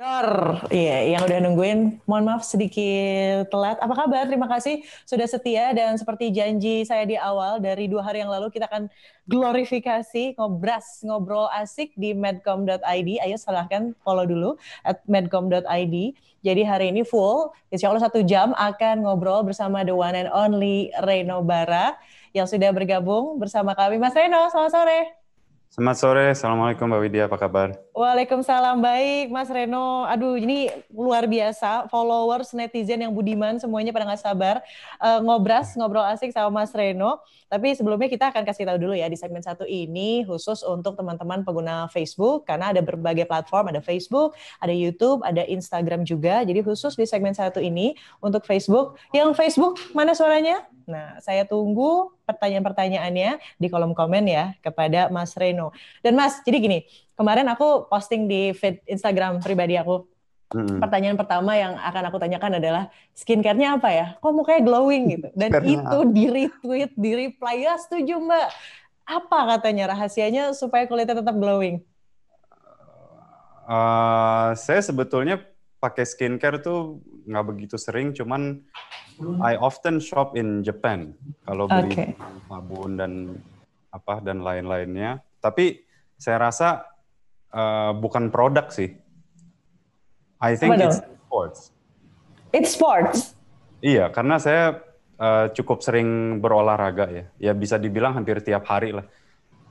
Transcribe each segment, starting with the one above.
Dor, iya, yang udah nungguin, mohon maaf sedikit telat. Apa kabar? Terima kasih sudah setia dan seperti janji saya di awal dari dua hari yang lalu kita akan glorifikasi ngobras ngobrol asik di medcom.id. Ayo salahkan follow dulu at medcom.id. Jadi hari ini full, insya Allah satu jam akan ngobrol bersama the one and only Reno Bara yang sudah bergabung bersama kami. Mas Reno, selamat sore. Selamat sore, Assalamualaikum Mbak Widya, apa kabar? Waalaikumsalam, baik Mas Reno. Aduh, ini luar biasa, followers, netizen yang budiman semuanya pada nggak sabar. Uh, ngobras, ngobrol asik sama Mas Reno. Tapi sebelumnya kita akan kasih tahu dulu ya di segmen satu ini, khusus untuk teman-teman pengguna Facebook, karena ada berbagai platform, ada Facebook, ada YouTube, ada Instagram juga. Jadi khusus di segmen satu ini, untuk Facebook. Yang Facebook, mana suaranya? Nah, saya tunggu pertanyaan-pertanyaannya di kolom komen ya kepada Mas Reno. Dan Mas, jadi gini, kemarin aku posting di feed Instagram pribadi aku. Hmm. Pertanyaan pertama yang akan aku tanyakan adalah skincare-nya apa ya? Kok mukanya glowing gitu? Dan itu di retweet, di reply ya setuju Mbak. Apa katanya rahasianya supaya kulitnya tetap glowing? Uh, saya sebetulnya pakai skincare tuh nggak begitu sering, cuman I often shop in Japan kalau beli okay. sabun dan apa dan lain-lainnya. Tapi saya rasa uh, bukan produk sih. I think Mano? it's sports. It's sports. Iya, karena saya uh, cukup sering berolahraga ya. Ya bisa dibilang hampir tiap hari lah.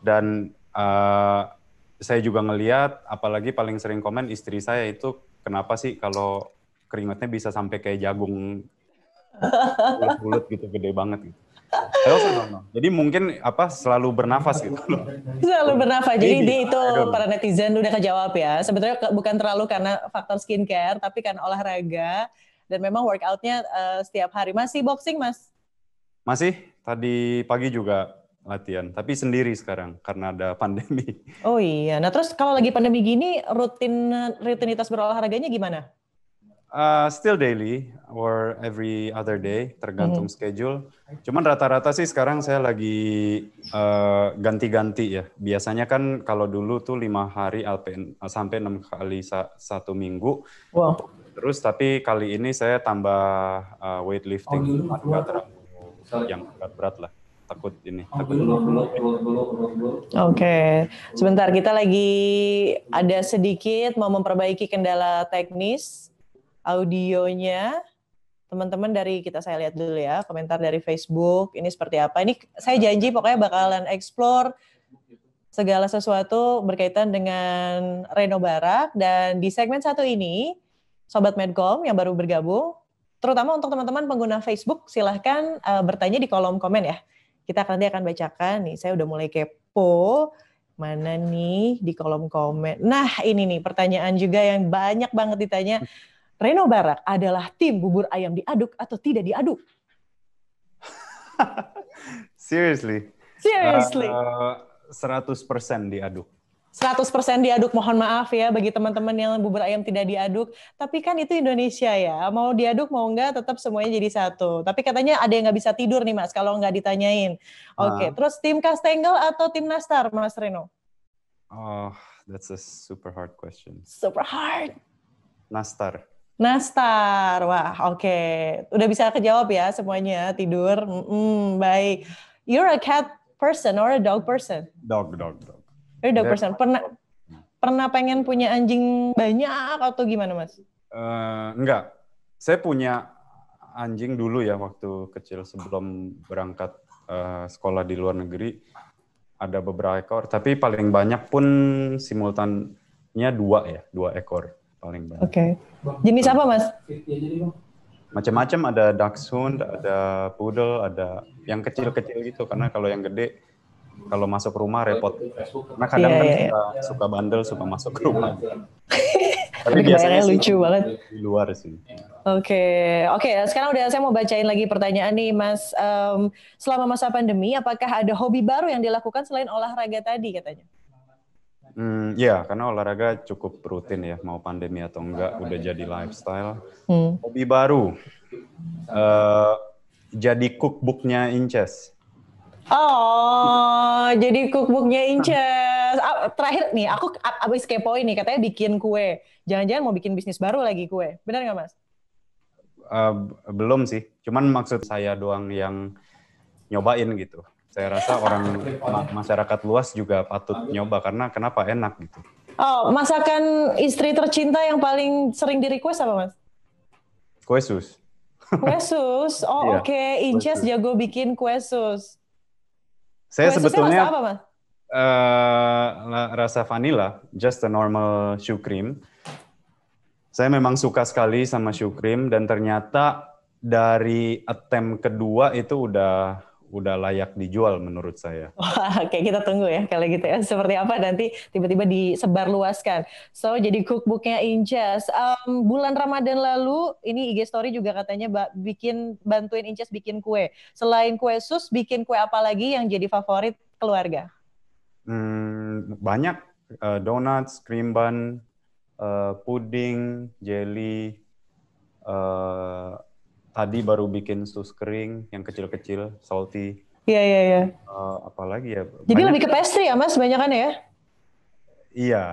Dan uh, saya juga ngeliat, apalagi paling sering komen istri saya itu kenapa sih kalau keringatnya bisa sampai kayak jagung bulat gitu gede banget gitu Jadi mungkin apa selalu bernafas gitu. Selalu bernafas. Jadi dia itu para netizen udah kejawab ya. Sebetulnya bukan terlalu karena faktor skincare, tapi karena olahraga dan memang workoutnya uh, setiap hari. Masih boxing mas? Masih. Tadi pagi juga latihan, tapi sendiri sekarang karena ada pandemi. Oh iya. Nah terus kalau lagi pandemi gini rutin rutinitas berolahraganya gimana? Uh, still daily or every other day, tergantung mm schedule. Cuman rata-rata sih sekarang saya lagi eh, ganti-ganti uh, ya. Biasanya kan kalau dulu tuh lima hari alpen, eh, sampai enam kali sa satu minggu. Wow. Terus tapi kali ini saya tambah uh, weightlifting, oh, terlalu yang berat, berat lah. Takut ini. Oh, Oke, okay. sebentar kita lagi ada sedikit mau memperbaiki kendala teknis audionya teman-teman dari kita saya lihat dulu ya komentar dari Facebook ini seperti apa ini saya janji pokoknya bakalan explore segala sesuatu berkaitan dengan Reno Barak dan di segmen satu ini sobat Medcom yang baru bergabung terutama untuk teman-teman pengguna Facebook silahkan uh, bertanya di kolom komen ya kita nanti akan bacakan nih saya udah mulai kepo mana nih di kolom komen nah ini nih pertanyaan juga yang banyak banget ditanya Reno Barak adalah tim bubur ayam diaduk atau tidak diaduk? Seriously. Seriously. Uh, eh, 100% diaduk. 100% diaduk, mohon maaf ya bagi teman-teman yang bubur ayam tidak diaduk. Tapi kan itu Indonesia ya, mau diaduk mau enggak tetap semuanya jadi satu. Tapi katanya ada yang nggak bisa tidur nih Mas, kalau nggak ditanyain. Nah. Oke, okay. Uh, terus tim Kastengel atau tim Nastar Mas Reno? Oh, that's a super hard question. Super hard. Nastar. Nastar. Wah, oke. Okay. Udah bisa kejawab ya semuanya, tidur. Mm, baik. You're a cat person or a dog person? Dog, dog, dog. You're a dog person. Pernah pernah pengen punya anjing banyak atau gimana, Mas? Uh, enggak. Saya punya anjing dulu ya waktu kecil sebelum berangkat uh, sekolah di luar negeri. Ada beberapa ekor, tapi paling banyak pun simultannya dua ya, dua ekor paling banyak. Oke. Okay. Jenis apa, Mas? Macam-macam ada dachshund, ada poodle, ada yang kecil-kecil gitu karena kalau yang gede kalau masuk rumah repot. Karena kadang yeah, kan yeah, iya. suka, suka bandel, suka masuk ke iya. rumah. Tapi biasanya sih, lucu banget. Di luar sih. Oke, okay. oke. Okay, sekarang udah saya mau bacain lagi pertanyaan nih, Mas. Um, selama masa pandemi, apakah ada hobi baru yang dilakukan selain olahraga tadi katanya? Hmm, ya, karena olahraga cukup rutin ya, mau pandemi atau enggak, udah jadi lifestyle. Hmm. Hobi baru, uh, jadi cookbooknya Inces. Oh, jadi cookbooknya Inces. Ah, terakhir nih, aku abis kepo ini katanya bikin kue. Jangan-jangan mau bikin bisnis baru lagi kue, benar nggak mas? Uh, belum sih, cuman maksud saya doang yang nyobain gitu saya rasa orang masyarakat luas juga patut nyoba karena kenapa enak gitu. Oh, masakan istri tercinta yang paling sering di request apa, Mas? Kue sus. Kue sus. Oh, iya. oke. Okay. Inces jago bikin kue sus. Saya kue sebetulnya rasa apa, Mas? Uh, rasa vanilla, just a normal shoe cream. Saya memang suka sekali sama shoe cream dan ternyata dari attempt kedua itu udah udah layak dijual menurut saya. oke kita tunggu ya kalau gitu ya. Seperti apa nanti tiba-tiba disebar luaskan. So jadi cookbooknya Inces. Um, bulan Ramadan lalu ini IG Story juga katanya bikin bantuin Inces bikin kue. Selain kue sus, bikin kue apa lagi yang jadi favorit keluarga? Hmm, banyak uh, donuts, cream bun, uh, eh, puding, jelly, uh, tadi baru bikin sus kering yang kecil-kecil, salty. Iya iya iya. Uh, eh, apalagi ya. Jadi banyak... lebih ke pastry ya mas, Banyak kan ya? Iya.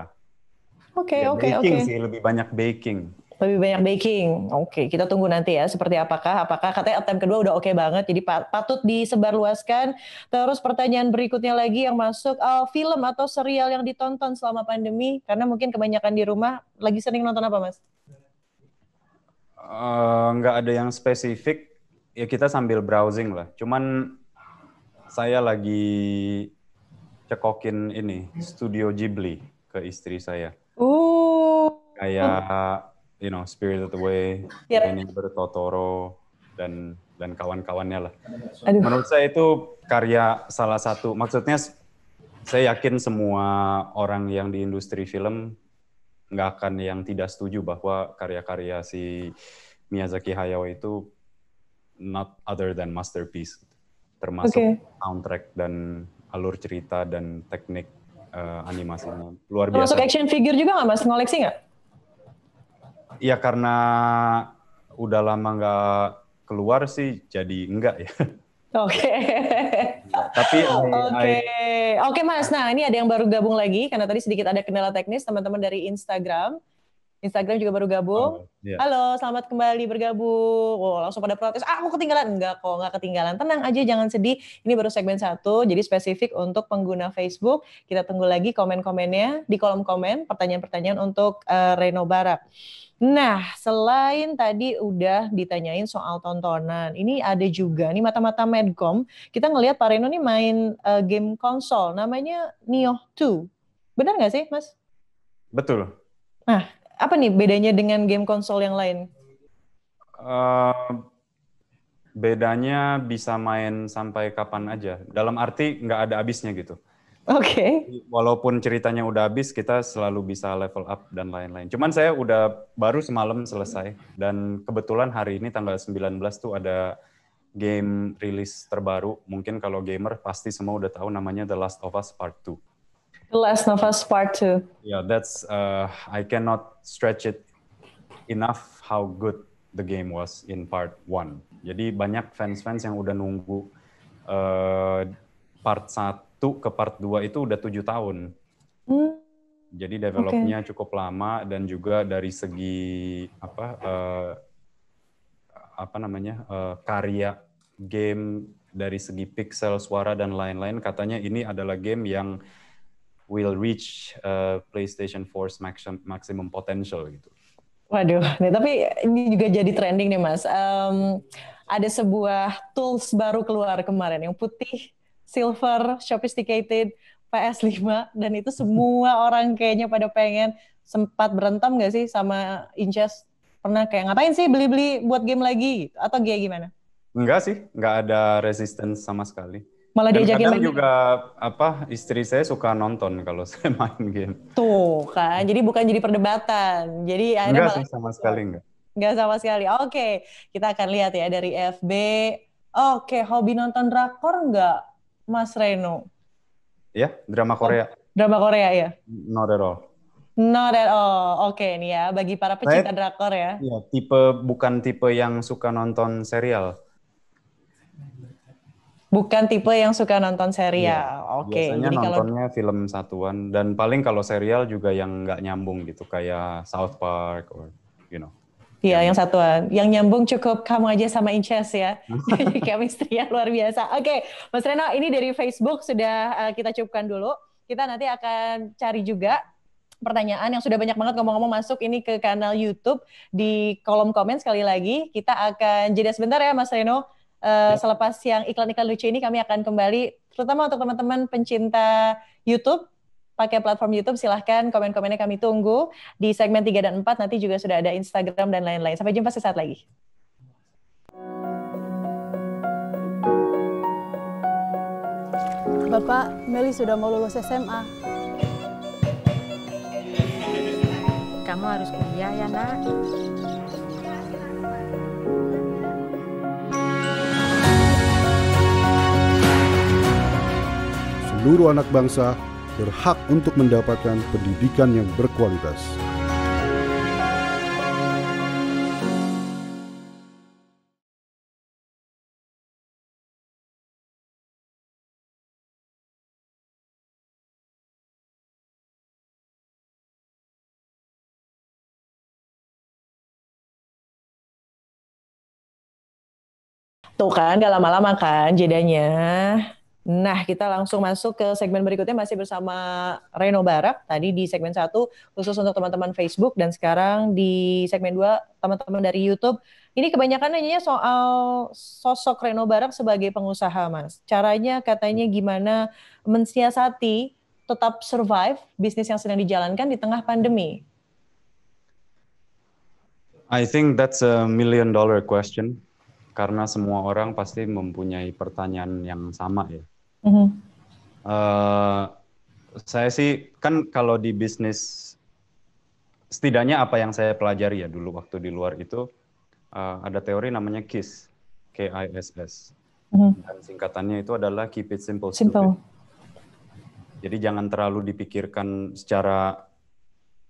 Oke oke ya, oke. Baking sih lebih banyak baking. Lebih banyak baking. Oke, okay, kita tunggu nanti ya seperti apakah. Apakah katanya attempt kedua udah oke okay banget, jadi patut disebarluaskan. Terus pertanyaan berikutnya lagi yang masuk, uh, film atau serial yang ditonton selama pandemi? Karena mungkin kebanyakan di rumah, lagi sering nonton apa mas? Eh, nggak uh, ada yang spesifik ya kita sambil browsing lah cuman saya lagi cekokin ini studio Ghibli ke istri saya Ooh. kayak you know Spirit of the Way yeah. ini bertotoro dan dan kawan-kawannya lah Aduh. menurut saya itu karya salah satu maksudnya saya yakin semua orang yang di industri film nggak akan yang tidak setuju bahwa karya-karya si Miyazaki Hayao itu not other than masterpiece termasuk okay. soundtrack dan alur cerita dan teknik uh, animasinya luar biasa. Termasuk action figure juga nggak mas ngoleksi nggak? Ya karena udah lama nggak keluar sih jadi enggak ya. Oke. Tapi Oke. Oke Mas, nah ini ada yang baru gabung lagi karena tadi sedikit ada kendala teknis teman-teman dari Instagram. Instagram juga baru gabung. Oh, yeah. Halo, selamat kembali bergabung. Oh, langsung pada protes. Ah, aku ketinggalan. Enggak kok, enggak ketinggalan. Tenang aja, jangan sedih. Ini baru segmen satu, jadi spesifik untuk pengguna Facebook. Kita tunggu lagi komen-komennya di kolom komen, pertanyaan-pertanyaan untuk uh, Reno Barat. Nah, selain tadi udah ditanyain soal tontonan, ini ada juga nih mata-mata Medcom. Kita ngelihat Pak Reno nih main uh, game konsol, namanya Nioh 2. Benar nggak sih, Mas? Betul. Nah, apa nih bedanya dengan game konsol yang lain? Uh, bedanya bisa main sampai kapan aja. Dalam arti nggak ada habisnya gitu. Oke. Okay. Walaupun ceritanya udah habis, kita selalu bisa level up dan lain-lain. Cuman saya udah baru semalam selesai. Dan kebetulan hari ini tanggal 19 tuh ada game rilis terbaru. Mungkin kalau gamer pasti semua udah tahu namanya The Last of Us Part 2. The Last of Us Part Two. Yeah, that's uh, I cannot stretch it enough how good the game was in Part One. Jadi banyak fans-fans yang udah nunggu uh, Part Satu ke Part Dua itu udah tujuh tahun. Hmm. Jadi developnya okay. cukup lama dan juga dari segi apa uh, apa namanya uh, karya game dari segi pixel, suara dan lain-lain katanya ini adalah game yang will reach uh, PlayStation 4's maximum potential gitu. Waduh, nih, tapi ini juga jadi trending nih mas. Um, ada sebuah tools baru keluar kemarin yang putih, silver, sophisticated, PS5 dan itu semua orang kayaknya pada pengen sempat berantem gak sih sama Inches? Pernah kayak ngapain sih beli-beli buat game lagi atau kayak gimana? Enggak sih, enggak ada resistance sama sekali. Malah Dan diajakin main. juga apa istri saya suka nonton kalau saya main game. Tuh kan, jadi bukan jadi perdebatan. Jadi akhirnya enggak malah... sama sekali enggak. Enggak sama sekali. Oke, kita akan lihat ya dari FB. Oke, hobi nonton drakor enggak, Mas Reno? Ya, drama Korea. drama Korea ya? Not at all. Not at all. Oke okay, nih ya, bagi para pecinta drakor ya. Iya, tipe bukan tipe yang suka nonton serial. Bukan tipe yang suka nonton serial. Iya. Oke. Okay. Biasanya Jadi nontonnya kalau... film satuan dan paling kalau serial juga yang nggak nyambung gitu kayak South Park or you know. Iya, yang, yang satuan. Yang nyambung cukup kamu aja sama Inches ya. kayak chemistry yang luar biasa. Oke, okay. Mas Reno ini dari Facebook sudah eh, kita cukupkan dulu. Kita nanti akan cari juga pertanyaan yang sudah banyak banget ngomong-ngomong masuk ini ke kanal YouTube di kolom komen sekali lagi. Kita akan jeda sebentar ya Mas Reno. Eh, selepas yang iklan-iklan lucu ini kami akan kembali terutama untuk teman-teman pencinta YouTube pakai platform YouTube silahkan komen-komennya kami tunggu di segmen 3 dan 4 nanti juga sudah ada Instagram dan lain-lain. Sampai jumpa sesaat lagi. Bapak, Meli sudah mau lulus SMA. Kamu harus kuliah ya, Nak. seluruh anak bangsa berhak untuk mendapatkan pendidikan yang berkualitas. Tuh kan, gak lama-lama kan jedanya. Nah, kita langsung masuk ke segmen berikutnya masih bersama Reno Barak tadi di segmen satu khusus untuk teman-teman Facebook dan sekarang di segmen dua teman-teman dari YouTube. Ini kebanyakan nanya soal sosok Reno Barak sebagai pengusaha, Mas. Caranya katanya gimana mensiasati tetap survive bisnis yang sedang dijalankan di tengah pandemi. I think that's a million dollar question karena semua orang pasti mempunyai pertanyaan yang sama ya Mm-hmm. Uh, saya sih kan kalau di bisnis setidaknya apa yang saya pelajari ya dulu waktu di luar itu uh, ada teori namanya KISS, K-I-S-S, s mm-hmm. dan singkatannya itu adalah Keep It Simple. Simple. Stupid. Jadi jangan terlalu dipikirkan secara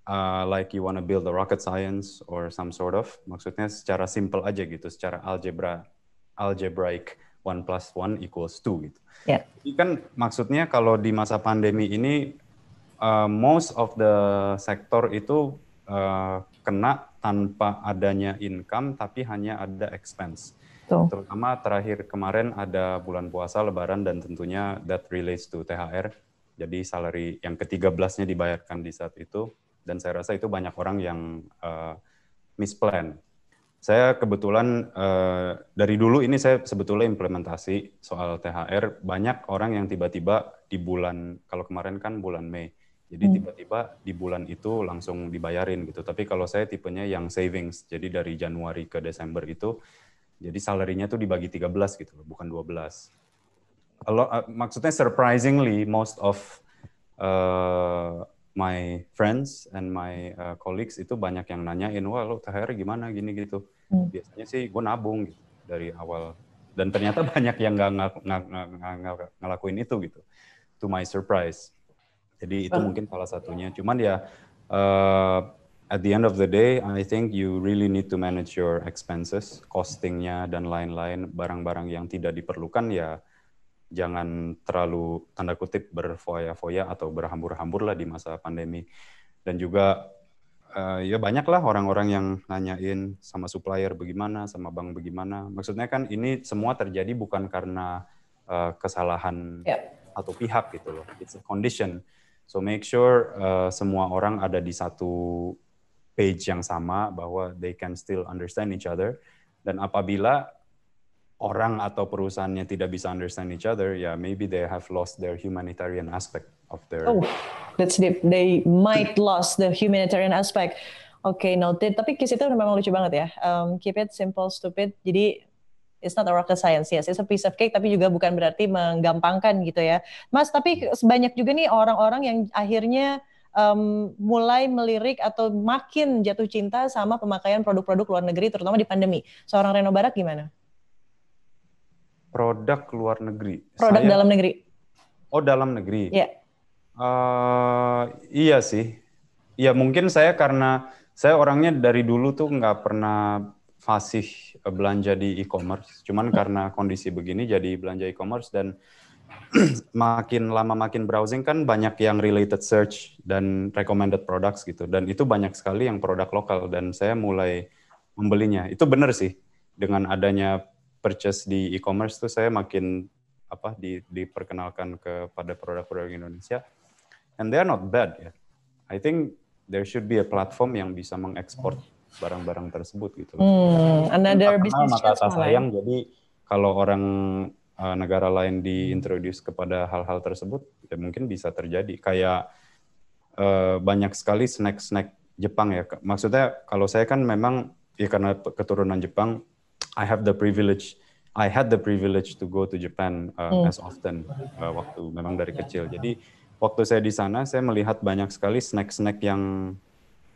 uh, like you wanna build a rocket science or some sort of, maksudnya secara simple aja gitu, secara algebra, algebraic one plus one equals two gitu. Yeah. Jadi kan maksudnya kalau di masa pandemi ini uh, most of the sektor itu uh, kena tanpa adanya income tapi hanya ada expense. Tuh. Terutama terakhir kemarin ada bulan puasa Lebaran dan tentunya that relates to THR. Jadi salary yang ke-13-nya dibayarkan di saat itu dan saya rasa itu banyak orang yang uh, misplan saya kebetulan uh, dari dulu ini saya sebetulnya implementasi soal THR banyak orang yang tiba-tiba di bulan kalau kemarin kan bulan Mei. Jadi hmm. tiba-tiba hmm. di bulan itu langsung dibayarin gitu. Tapi kalau saya tipenya yang savings. Jadi dari Januari ke Desember itu jadi salarinya tuh dibagi 13 gitu loh, bukan 12. belas. uh, maksudnya surprisingly most of uh, my friends and my uh, colleagues itu banyak yang nanyain, wah lo THR gimana gini gitu hmm. biasanya sih gue nabung gitu dari awal dan ternyata banyak yang nggak ngelakuin itu gitu to my surprise jadi itu ah. mungkin salah satunya cuman ya uh, at the end of the day I think you really need to manage your expenses costingnya dan lain-lain barang-barang yang tidak diperlukan ya jangan terlalu tanda kutip berfoya-foya atau berhambur-hambur lah di masa pandemi dan juga uh, ya banyaklah orang-orang yang nanyain sama supplier bagaimana, sama bank bagaimana. Maksudnya kan ini semua terjadi bukan karena uh, kesalahan yeah. atau pihak gitu loh. It's a condition. So make sure uh, semua orang ada di satu page yang sama bahwa they can still understand each other. Dan apabila orang atau perusahaannya tidak bisa understand each other, ya yeah, maybe they have lost their humanitarian aspect of their oh that's deep they might lost the humanitarian aspect oke okay, noted tapi kis itu memang lucu banget ya um, keep it simple stupid jadi It's not a rocket science, yes. It's a piece of cake, tapi juga bukan berarti menggampangkan gitu ya, Mas. Tapi sebanyak juga nih orang-orang yang akhirnya um, mulai melirik atau makin jatuh cinta sama pemakaian produk-produk luar negeri, terutama di pandemi. Seorang Reno Barak gimana? Produk luar negeri. Produk Saya, dalam negeri. Oh, dalam negeri. Iya. Yeah. Uh, iya sih. Ya mungkin saya karena saya orangnya dari dulu tuh nggak pernah fasih eh, belanja di e-commerce. Cuman karena kondisi begini jadi belanja e-commerce dan makin lama makin browsing kan banyak yang related search dan recommended products gitu. Dan itu banyak sekali yang produk lokal dan saya mulai membelinya. Itu benar sih. Dengan adanya purchase di e-commerce tuh saya makin apa di, diperkenalkan kepada produk-produk Indonesia and they are not bad ya. I think there should be a platform yang bisa mengekspor barang-barang tersebut gitu. Hmm, another business mata -mata ya. sayang jadi kalau orang uh, negara lain diintroduce kepada hal-hal tersebut ya mungkin bisa terjadi kayak uh, banyak sekali snack-snack Jepang ya. Maksudnya kalau saya kan memang ya karena keturunan Jepang I have the privilege I had the privilege to go to Japan uh, hmm. as often uh, waktu memang dari kecil. Jadi waktu saya di sana saya melihat banyak sekali snack-snack yang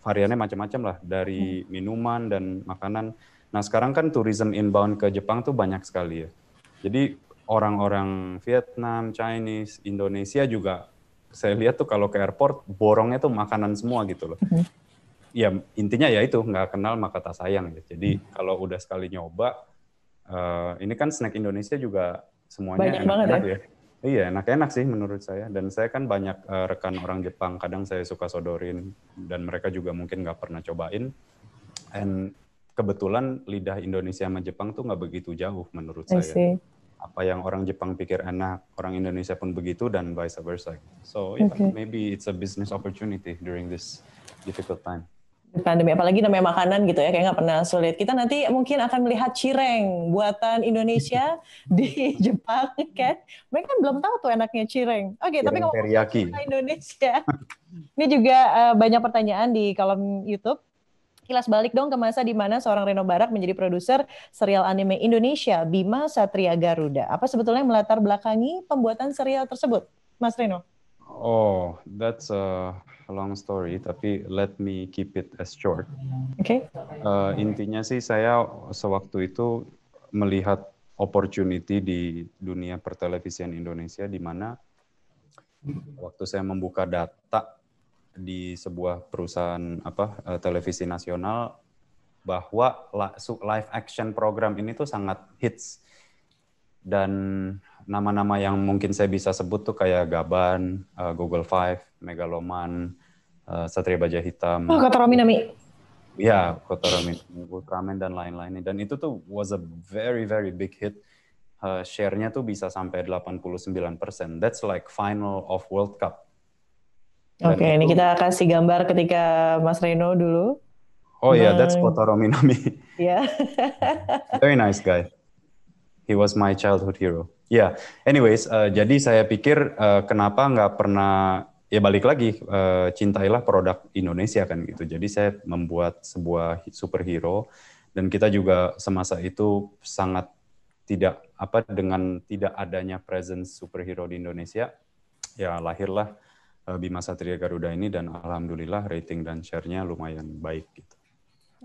variannya macam-macam lah dari hmm. minuman dan makanan. Nah sekarang kan tourism inbound ke Jepang tuh banyak sekali ya. Jadi orang-orang Vietnam, Chinese, Indonesia juga saya lihat tuh kalau ke airport borongnya tuh makanan semua gitu loh. Hmm. Ya intinya ya itu nggak kenal maka tak sayang ya. Jadi hmm. kalau udah sekali nyoba, uh, ini kan snack Indonesia juga semuanya banyak enak, banget ya. ya. Iya, enak-enak sih menurut saya. Dan saya kan banyak uh, rekan orang Jepang, kadang saya suka sodorin, dan mereka juga mungkin nggak pernah cobain. And kebetulan lidah Indonesia sama Jepang tuh nggak begitu jauh menurut I saya. Apa yang orang Jepang pikir enak, orang Indonesia pun begitu, dan vice versa. So, yeah, okay. maybe it's a business opportunity during this difficult time pandemi apalagi namanya makanan gitu ya kayak nggak pernah sulit kita nanti mungkin akan melihat cireng buatan Indonesia di Jepang kan mereka belum tahu tuh enaknya cireng oke okay, tapi kalau teriyaki. Indonesia ini juga eh, banyak pertanyaan di kolom YouTube kilas balik dong ke masa di mana seorang Reno Barak menjadi produser serial anime Indonesia Bima Satria Garuda. Apa sebetulnya yang melatar belakangi pembuatan serial tersebut, Mas Reno? Oh, that's a a long story, tapi let me keep it as short. Oke. Okay. Uh, intinya sih saya sewaktu itu melihat opportunity di dunia pertelevisian Indonesia di mana waktu saya membuka data di sebuah perusahaan apa eh, televisi nasional bahwa live action program ini tuh sangat hits dan nama-nama yang mungkin saya bisa sebut tuh kayak Gaban, eh, Google Five, Megaloman, Eh, Satria Baja Hitam. Oh, Kotorami Ya, Kotorami Ultraman dan lain-lainnya. Dan itu tuh was a very very big hit. Uh, share-nya tuh bisa sampai 89%. That's like final of World Cup. Oke, okay, ini kita kasih gambar ketika Mas Reno dulu. Oh iya, yeah, that's nah. Kotaro Minami. Yeah. Very nice guy. He was my childhood hero. Ya, yeah. anyways, uh, jadi saya pikir uh, kenapa nggak pernah ya balik lagi uh, cintailah produk Indonesia kan gitu. Jadi saya membuat sebuah superhero dan kita juga semasa itu sangat tidak apa dengan tidak adanya presence superhero di Indonesia ya lahirlah eh, Bima Satria Garuda ini dan alhamdulillah rating dan share-nya lumayan baik gitu.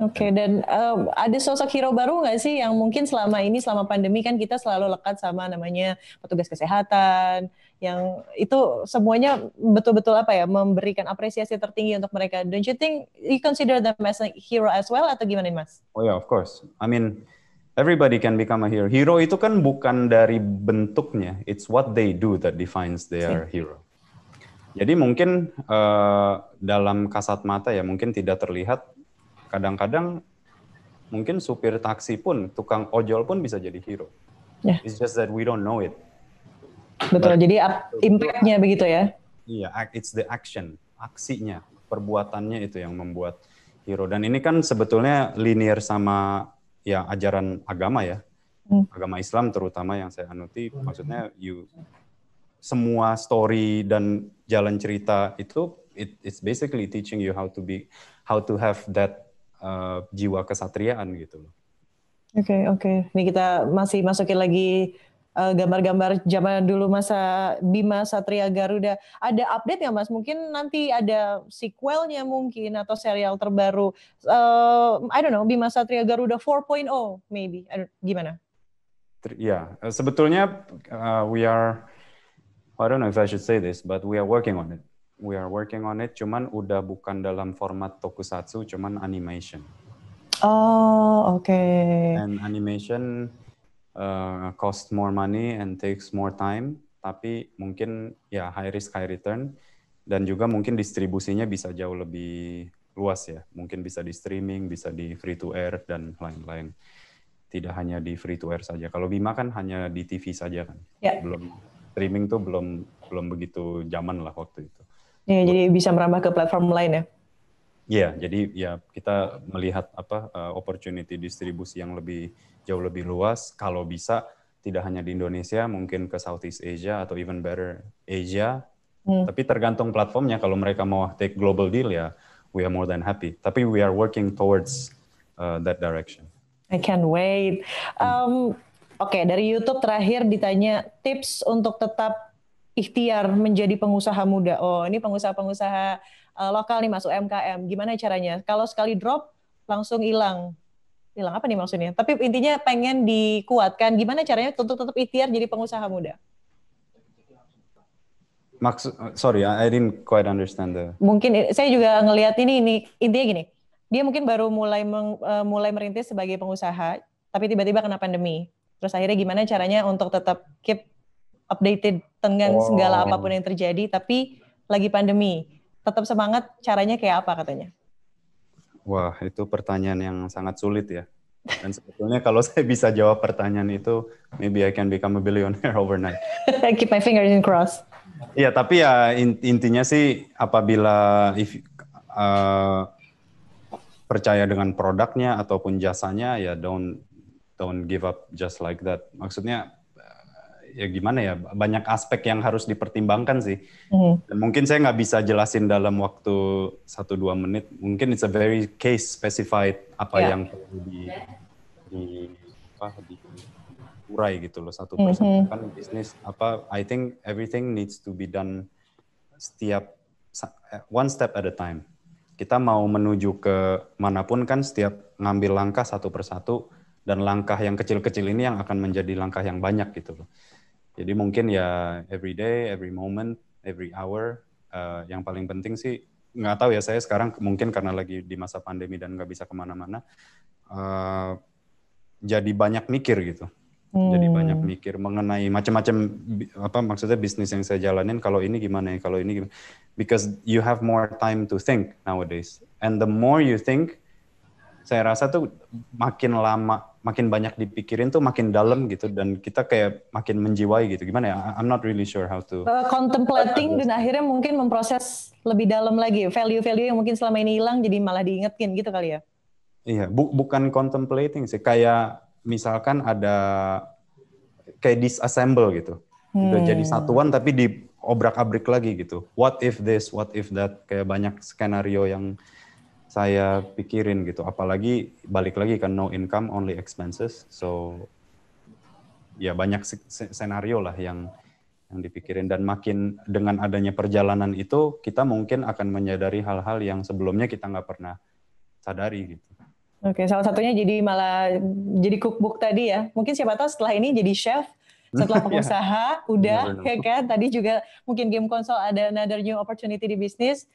Oke, okay, dan um, ada sosok hero baru nggak sih yang mungkin selama ini selama pandemi kan kita selalu lekat sama namanya petugas kesehatan yang itu semuanya betul-betul apa ya memberikan apresiasi tertinggi untuk mereka. Don't you think you consider them as a hero as well atau gimana nih mas? Oh ya, yeah, of course. I mean everybody can become a hero. Hero itu kan bukan dari bentuknya, it's what they do that defines their See. hero. Jadi mungkin uh, dalam kasat mata ya mungkin tidak terlihat kadang-kadang mungkin supir taksi pun, tukang ojol pun bisa jadi hero. Yeah. It's just that we don't know it. Betul. But, jadi impact-nya begitu ya. Iya, yeah, it's the action, aksinya, perbuatannya itu yang membuat hero. Dan ini kan sebetulnya linear sama ya ajaran agama ya. Hmm. Agama Islam terutama yang saya anuti, maksudnya you semua story dan jalan cerita itu it, it's basically teaching you how to be how to have that uh, jiwa kesatriaan gitu loh. Oke okay, oke, okay. ini kita masih masukin lagi eh, gambar-gambar uh, zaman dulu masa Bima Satria Garuda. Ada update nggak Mas? Mungkin nanti ada sequelnya mungkin atau serial terbaru. Uh, I don't know, Bima Satria Garuda 4.0 maybe. I don't, gimana? Ya, yeah. sebetulnya uh, we are I don't know if I should say this, but we are working on it we are working on it, cuman udah bukan dalam format tokusatsu, cuman animation. Oh, oke. Okay. And animation uh, cost more money and takes more time, tapi mungkin ya high risk high return dan juga mungkin distribusinya bisa jauh lebih luas ya. Mungkin bisa di streaming, bisa di free to air dan lain-lain. Tidak hanya di free to air saja. Kalau Bima kan hanya di TV saja kan. Yeah. Belum streaming tuh belum belum begitu zaman lah waktu itu. Ya, jadi bisa merambah ke platform lain ya. Iya, jadi ya kita melihat apa uh, opportunity distribusi yang lebih jauh lebih luas kalau bisa tidak hanya di Indonesia, mungkin ke Southeast Asia atau even better Asia. Hmm. Tapi tergantung platformnya kalau mereka mau take global deal ya we are more than happy. Tapi we are working towards uh, that direction. I can't wait. Hmm. Um, Oke, okay, dari YouTube terakhir ditanya tips untuk tetap ikhtiar menjadi pengusaha muda. Oh, ini pengusaha-pengusaha uh, lokal nih masuk MKM. Gimana caranya? Kalau sekali drop langsung hilang. Hilang apa nih maksudnya? Tapi intinya pengen dikuatkan. Gimana caranya untuk tetap ikhtiar jadi pengusaha muda? Maksud, sorry, I didn't quite understand the. Mungkin saya juga ngelihat ini, ini intinya gini. Dia mungkin baru mulai meng, uh, mulai merintis sebagai pengusaha, tapi tiba-tiba kena pandemi. Terus akhirnya gimana caranya untuk tetap keep updated dengan oh. segala apapun yang terjadi tapi lagi pandemi tetap semangat caranya kayak apa katanya wah itu pertanyaan yang sangat sulit ya dan sebetulnya kalau saya bisa jawab pertanyaan itu maybe I can become a billionaire overnight keep my fingers in cross ya tapi ya intinya sih apabila if uh, percaya dengan produknya ataupun jasanya ya don't don't give up just like that maksudnya ya gimana ya banyak aspek yang harus dipertimbangkan sih. Mm. mungkin saya nggak bisa jelasin dalam waktu satu dua menit. Mungkin it's a very case specified apa yeah. yang perlu di, di apa di urai gitu loh satu persatu mm -hmm. kan bisnis apa I think everything needs to be done setiap eh, one step at a time. Kita mau menuju ke manapun kan setiap ngambil langkah satu persatu dan langkah yang kecil-kecil ini yang akan menjadi langkah yang banyak gitu loh. Jadi mungkin ya every day, every moment, every hour. Uh, yang paling penting sih nggak tahu ya saya sekarang mungkin karena lagi di masa pandemi dan nggak bisa kemana-mana. Uh, jadi banyak mikir gitu. Hmm. Jadi banyak mikir mengenai macam-macam apa maksudnya bisnis yang saya jalanin kalau ini gimana ya, kalau ini gimana. Because you have more time to think nowadays. And the more you think, saya rasa tuh makin lama makin banyak dipikirin tuh makin dalam gitu dan kita kayak makin menjiwai gitu gimana ya I'm not really sure how to uh, contemplating dan akhirnya mungkin memproses lebih dalam lagi value-value yang mungkin selama ini hilang jadi malah diingetin gitu kali ya iya bu bukan contemplating sih kayak misalkan ada kayak disassemble gitu hmm. udah jadi hmm. satuan tapi di obrak abrik lagi gitu what if this what if that kayak banyak skenario yang saya pikirin gitu. Apalagi balik lagi kan no income only expenses, so ya banyak senario lah yang yang dipikirin dan makin dengan adanya perjalanan itu kita mungkin akan menyadari hal-hal yang sebelumnya kita nggak pernah sadari gitu. Oke, salah satunya jadi malah jadi cookbook tadi ya. Mungkin siapa tahu setelah ini jadi chef, setelah iya. pengusaha, udah, ya kan? Tadi juga mungkin game konsol ada another new opportunity di bisnis.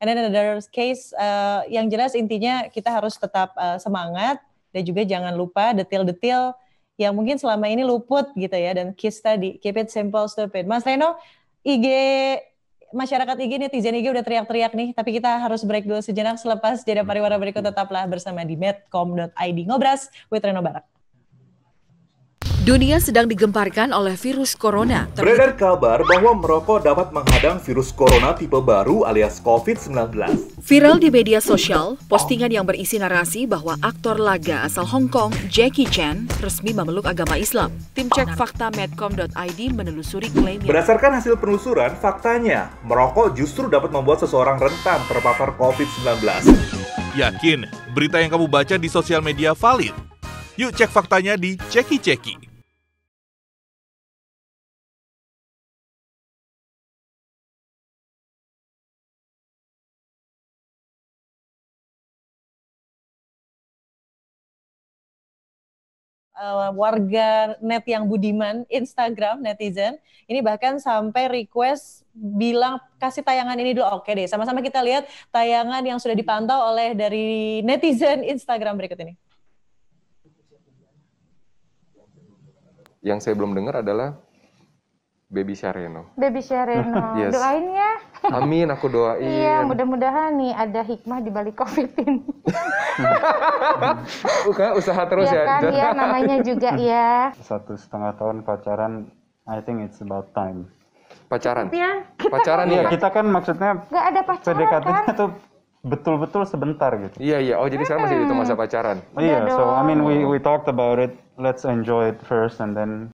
And then another case uh, yang jelas intinya kita harus tetap uh, semangat dan juga jangan lupa detail-detail yang mungkin selama ini luput gitu ya dan case tadi keep it simple stupid. Mas Reno, IG masyarakat IG netizen IG udah teriak-teriak nih, tapi kita harus break dulu sejenak selepas jeda pariwara berikut tetaplah bersama di medcom.id ngobras with Reno Barak. Dunia sedang digemparkan oleh virus corona. Beredar kabar bahwa merokok dapat menghadang virus corona tipe baru alias COVID-19. Viral di media sosial, postingan yang berisi narasi bahwa aktor laga asal Hong Kong, Jackie Chan, resmi memeluk agama Islam. Tim cek fakta medcom.id menelusuri klaim Berdasarkan hasil penelusuran, faktanya merokok justru dapat membuat seseorang rentan terpapar COVID-19. Yakin? Berita yang kamu baca di sosial media valid? Yuk cek faktanya di Ceki Ceki. uh, warga net yang budiman Instagram netizen ini bahkan sampai request bilang kasih tayangan ini dulu oke deh sama-sama kita lihat tayangan yang sudah dipantau oleh dari netizen Instagram berikut ini yang saya belum dengar adalah Baby Shareno. Baby Shareno. yes. Doain ya. Amin, aku doain. Iya, mudah-mudahan nih ada hikmah di balik COVID ini. Bukan, usaha terus iya ya. Kan? Iya Kan, ya, namanya juga ya. Satu setengah tahun pacaran, I think it's about time. Pacaran? Ya, pacaran iya, ya? Kita kan maksudnya... Gak ada pacaran pdkt kan? tuh betul-betul sebentar gitu. Iya, iya. Oh, jadi hmm. sekarang masih di masa pacaran? Iya, iya, so I mean we we talked about it. Let's enjoy it first and then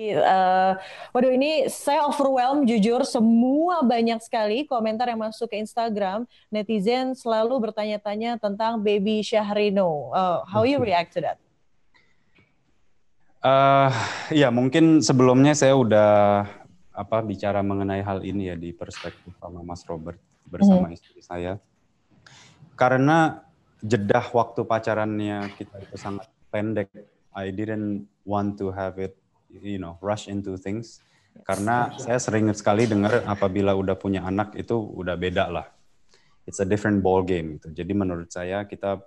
Uh, waduh ini saya overwhelmed jujur semua banyak sekali komentar yang masuk ke Instagram netizen selalu bertanya-tanya tentang baby Syahrino. Uh, eh, how you react to that? Uh, ya mungkin sebelumnya saya udah apa bicara mengenai hal ini ya di perspektif sama Mas Robert bersama mm istri saya. Karena jedah waktu pacarannya kita itu sangat pendek. I didn't want to have it you know rush into things karena saya sering sekali dengar apabila udah punya anak itu udah beda lah it's a different ball game gitu jadi menurut saya kita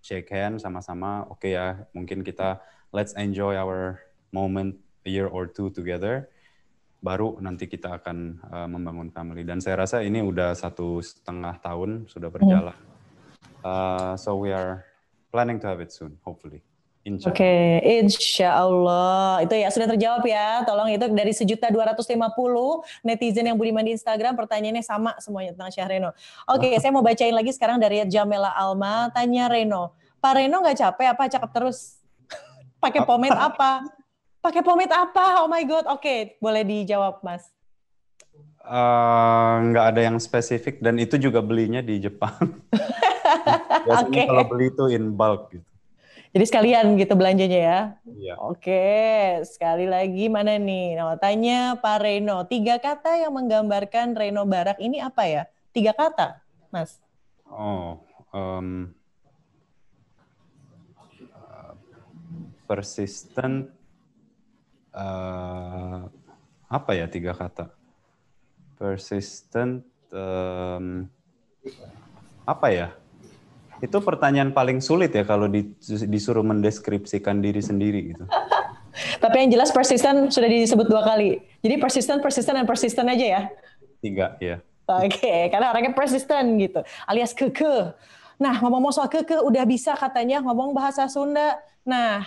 shake hand sama-sama oke okay ya mungkin kita let's enjoy our moment a year or two together baru nanti kita akan uh, membangun family dan saya rasa ini udah satu setengah tahun sudah berjalan hmm. uh, so we are planning to have it soon hopefully Oke, okay. insya Allah itu ya sudah terjawab ya. Tolong itu dari sejuta dua ratus lima puluh netizen yang budiman di Instagram pertanyaannya sama semuanya tentang Syahreno. Oke, okay, saya mau bacain lagi sekarang dari Jamela Alma. Tanya Reno, Pak Reno nggak capek apa cakep terus? Pakai pomade apa? Pakai pomade apa? Oh my god. Oke, okay, boleh dijawab Mas. Eh, nggak uh, ada yang spesifik dan itu juga belinya di Jepang. Biasanya okay. kalau beli itu in bulk gitu. Jadi sekalian gitu belanjanya ya. Iya. Oke, sekali lagi mana nih? Nah, tanya Pak Reno, tiga kata yang menggambarkan Reno Barak ini apa ya? Tiga kata, Mas. Oh, um, persisten uh, apa ya tiga kata? Persistent um, apa ya? Itu pertanyaan paling sulit ya kalau disuruh mendeskripsikan diri sendiri gitu. Tapi yang jelas persisten sudah disebut dua kali. Jadi persisten, persisten, dan persisten aja ya? Tiga, ya. Oke, okay, karena orangnya persisten gitu. Alias keke. Nah, ngomong-ngomong soal keke, udah bisa katanya ngomong bahasa Sunda. Nah,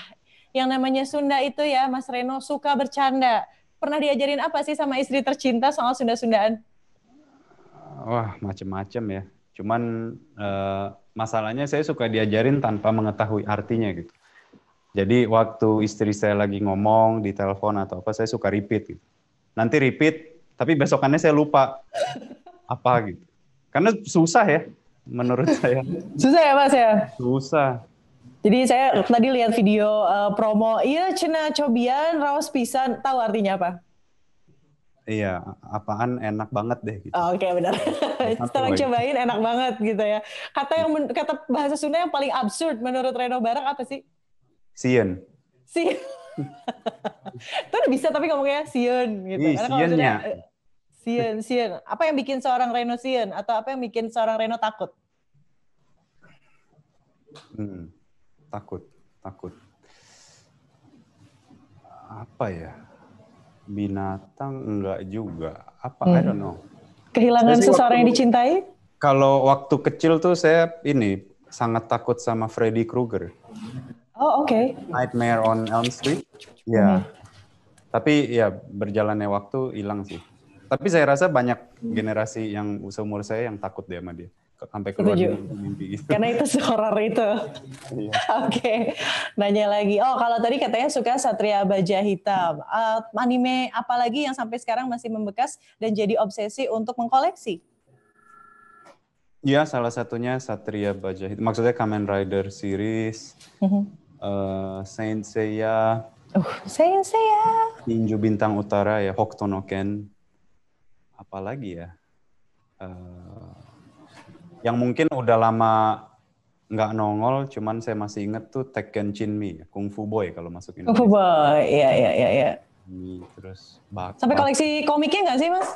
yang namanya Sunda itu ya, Mas Reno suka bercanda. Pernah diajarin apa sih sama istri tercinta soal Sunda-Sundaan? Wah, macem-macem ya. Cuman uh, masalahnya saya suka diajarin tanpa mengetahui artinya gitu. Jadi waktu istri saya lagi ngomong di telepon atau apa, saya suka repeat gitu. Nanti repeat, tapi besokannya saya lupa apa gitu. Karena susah ya, menurut saya. Susah ya mas ya? Susah. Jadi saya tadi lihat video uh, promo, iya cina cobian raus pisan, tahu artinya apa? Iya, apaan enak banget deh gitu. Oh, Oke, okay, benar. Setelah cobain enak banget gitu ya. Kata yang kata bahasa Sunda yang paling absurd menurut Reno Barak apa sih? Sien. Sien. Itu udah bisa tapi ngomongnya sien gitu. Ih, siennya. Sien, sien. Apa yang bikin seorang Reno sien atau apa yang bikin seorang Reno takut? Hmm, takut, takut. Apa ya? binatang enggak juga apa hmm. I don't know kehilangan seseorang yang dicintai kalau waktu kecil tuh saya ini sangat takut sama Freddy Krueger oh oke okay. Nightmare on Elm Street ya yeah. hmm. tapi ya berjalannya waktu hilang sih tapi saya rasa banyak generasi yang usia umur saya yang takut deh sama dia sampai keluar Setuju. mimpi gitu. Karena itu horor itu. Iya. Oke, okay. nanya lagi. Oh, kalau tadi katanya suka Satria Baja Hitam. Uh, anime apa lagi yang sampai sekarang masih membekas dan jadi obsesi untuk mengkoleksi? Ya, salah satunya Satria Baja Hitam. Maksudnya Kamen Rider series, mm -hmm. uh, Saint Seiya. Uh, Saint Seiya. Ninju Bintang Utara ya, Hokuto no Ken. Apalagi ya? Uh, yang mungkin udah lama nggak nongol, cuman saya masih inget tuh Tekken Chinmi, Kung Fu Boy kalau masuk Indonesia. Kung Fu Boy, iya iya iya. ya. Terus bak Sampai koleksi komiknya nggak sih mas?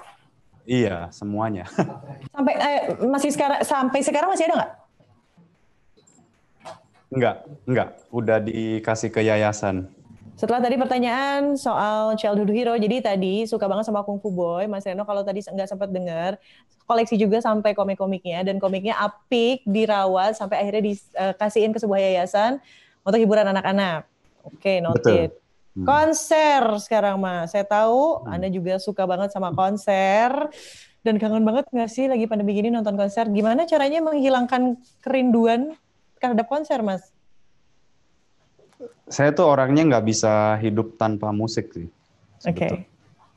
Iya, semuanya. sampai eh, masih sekarang sampai sekarang masih ada nggak? Enggak, enggak. Udah dikasih ke yayasan. Setelah tadi pertanyaan soal childhood hero, jadi tadi suka banget sama Kung Fu Boy, Mas Reno kalau tadi nggak sempat dengar, koleksi juga sampai komik-komiknya, dan komiknya apik, dirawat, sampai akhirnya dikasihin eh, ke sebuah yayasan untuk hiburan anak-anak. Oke, okay, noted. Betul. Hmm. Konser sekarang Mas, saya tahu hmm. Anda juga suka banget sama konser, dan kangen banget nggak sih lagi pandemi gini nonton konser, gimana caranya menghilangkan kerinduan terhadap konser Mas? saya tuh orangnya nggak bisa hidup tanpa musik sih. Oke. Okay. Gitu.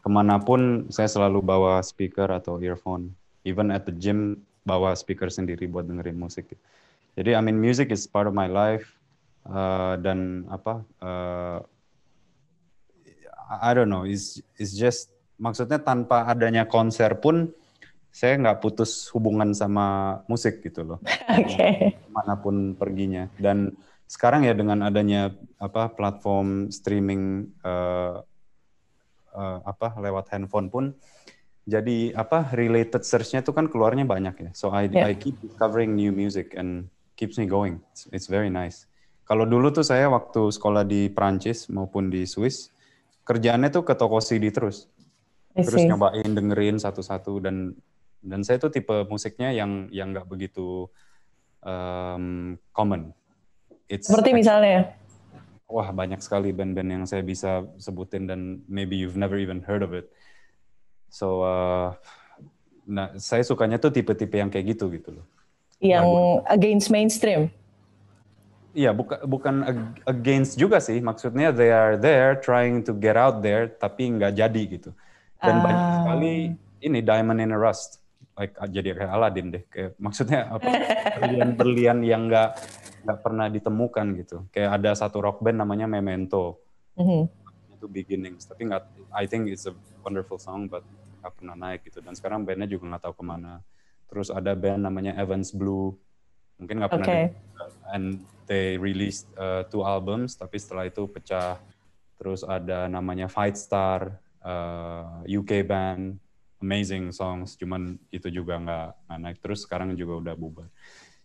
Kemanapun saya selalu bawa speaker atau earphone. Even at the gym bawa speaker sendiri buat dengerin musik. Jadi I mean music is part of my life uh, dan apa uh, I don't know is is just maksudnya tanpa adanya konser pun saya nggak putus hubungan sama musik gitu loh. Oke. Okay. Manapun perginya dan sekarang ya dengan adanya apa platform streaming uh, uh, apa lewat handphone pun jadi apa related search-nya itu kan keluarnya banyak ya. So I yeah. I keep discovering new music and keeps me going. It's, it's very nice. Kalau dulu tuh saya waktu sekolah di Prancis maupun di Swiss kerjaannya tuh ke toko CD terus. Terus nyobain dengerin satu-satu dan dan saya tuh tipe musiknya yang yang nggak begitu um, common it's seperti misalnya wah banyak sekali band-band yang saya bisa sebutin dan maybe you've never even heard of it. So, uh, nah saya sukanya tuh tipe-tipe yang kayak gitu gitu loh. Yang nah, against mainstream. Iya, buka, bukan against juga sih. Maksudnya they are there trying to get out there, tapi nggak jadi gitu. Dan uh... banyak sekali ini diamond in a rust. Like, jadi kayak Aladdin deh. Kayak, maksudnya berlian-berlian yang nggak nggak pernah ditemukan gitu. Kayak ada satu rock band namanya Memento. Mm-hmm. Itu beginnings, tapi nggak. I think it's a wonderful song, but nggak pernah naik gitu. Dan sekarang bandnya juga nggak tahu kemana. Terus ada band namanya Evans Blue, mungkin nggak pernah. Okay. And they released uh, two albums, tapi setelah itu pecah. Terus ada namanya Fight Star, uh, UK band, amazing songs, cuman itu juga nggak naik. Terus sekarang juga udah bubar.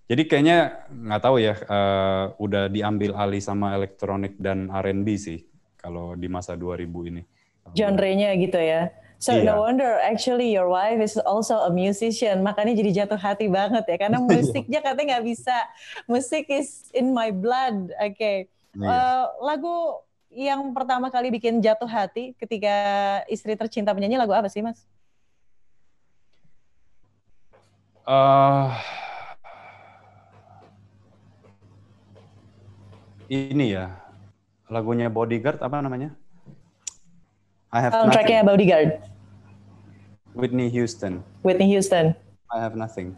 Jadi kayaknya nggak tahu ya, uh, udah diambil alih sama elektronik dan R&B sih kalau di masa 2000 ini. Genrenya gitu ya. So iya. no wonder actually your wife is also a musician. Makanya jadi jatuh hati banget ya karena iya. musiknya katanya nggak bisa. Musik is in my blood. Oke. Okay. Iya. Uh, eh, lagu yang pertama kali bikin jatuh hati ketika istri tercinta menyanyi lagu apa sih, Mas? Uh, ini ya lagunya Bodyguard apa namanya? I have soundtracknya Bodyguard. Whitney Houston. Whitney Houston. I have nothing.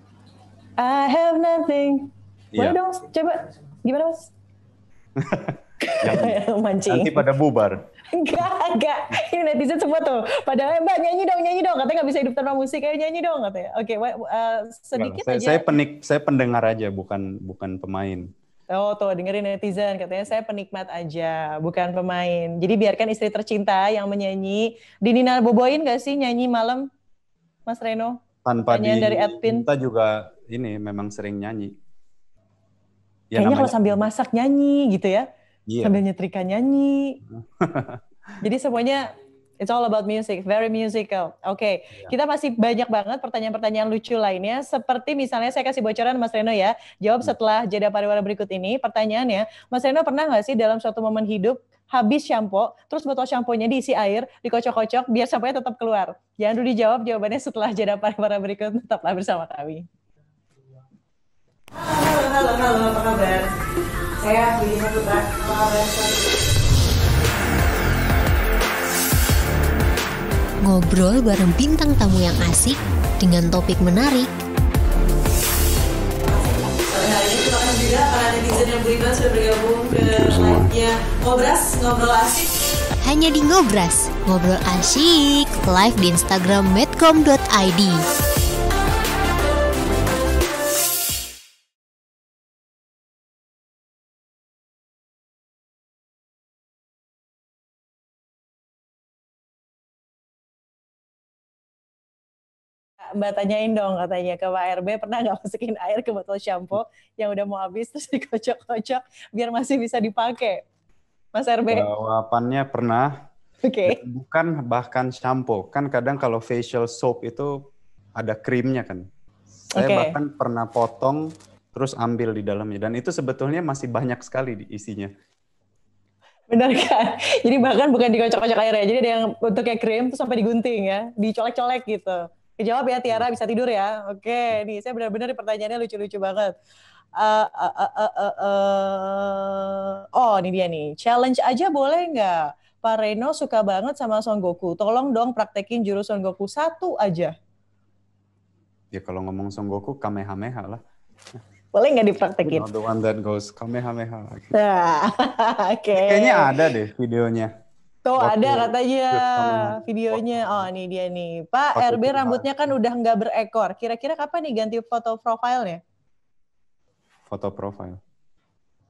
I have nothing. Iya. Boleh yeah. dong, coba gimana mas? mancing. Nanti pada bubar. Enggak, enggak. Ini netizen semua tuh. Padahal mbak nyanyi dong, nyanyi dong. Katanya nggak bisa hidup tanpa musik. Kayak nyanyi dong katanya. Oke, okay, uh, eh, sedikit enggak, saya, aja. Saya penik, saya pendengar aja, bukan bukan pemain. Oh tuh dengerin netizen katanya saya penikmat aja bukan pemain. Jadi biarkan istri tercinta yang menyanyi. Dinina Boboin gak sih nyanyi malam, Mas Reno? Tanpa di dari Edpin. Kita juga ini memang sering nyanyi. Ya, Kayaknya kalau sambil masak nyanyi gitu ya, yeah. sambil nyetrika nyanyi. Jadi semuanya It's all about music, very musical. Oke, okay. Iya. yeah. kita masih banyak banget pertanyaan-pertanyaan lucu lainnya. Seperti misalnya saya kasih bocoran Mas Reno ya, jawab hmm. setelah jeda pariwara berikut ini. Pertanyaannya, Mas Reno pernah nggak sih dalam suatu momen hidup habis shampoo, terus botol shampoo diisi air, dikocok-kocok, biar sampai tetap keluar? Jangan dulu dijawab jawabannya setelah jeda pariwara berikut. Tetaplah bersama kami. Halo, halo, halo, apa kabar? Saya Budi Saputra, apa kabar? ngobrol bareng bintang tamu yang asik dengan topik menarik. Hari ini terima kasih juga para netizen yang beriman sudah bergabung ke live Ngobras, Ngobrol Asik. Hanya di Ngobras, Ngobrol Asik, live di Instagram medcom.id. Mbak tanyain dong katanya ke Pak RB pernah nggak masukin air ke botol shampoo yang udah mau habis terus dikocok-kocok biar masih bisa dipakai. Mas RB. Jawabannya pernah. Oke. Okay. Bukan bahkan shampoo. Kan kadang kalau facial soap itu ada krimnya kan. Saya okay. bahkan pernah potong terus ambil di dalamnya dan itu sebetulnya masih banyak sekali di isinya. Benar kan? Jadi bahkan bukan dikocok-kocok air ya. Jadi ada yang bentuknya krim tuh sampai digunting ya, dicolek-colek gitu. Kejawab ya Tiara hmm. bisa tidur ya. Oke, Ini hmm. saya benar-benar pertanyaannya lucu-lucu banget. Uh, uh, uh, uh, uh, uh. Oh, ini dia nih. Challenge aja boleh nggak? Pak Reno suka banget sama Son Goku. Tolong dong praktekin jurus Son Goku satu aja. Ya kalau ngomong Son Goku, kamehameha lah. Boleh nggak dipraktekin? Not one that goes kamehameha. Nah, okay. Kayaknya ada deh videonya. Tuh Waktu ada katanya videonya. Oh ini dia nih. Pak Waktu RB rambutnya kan udah nggak berekor. Kira-kira kapan nih ganti foto profilnya? Foto profil.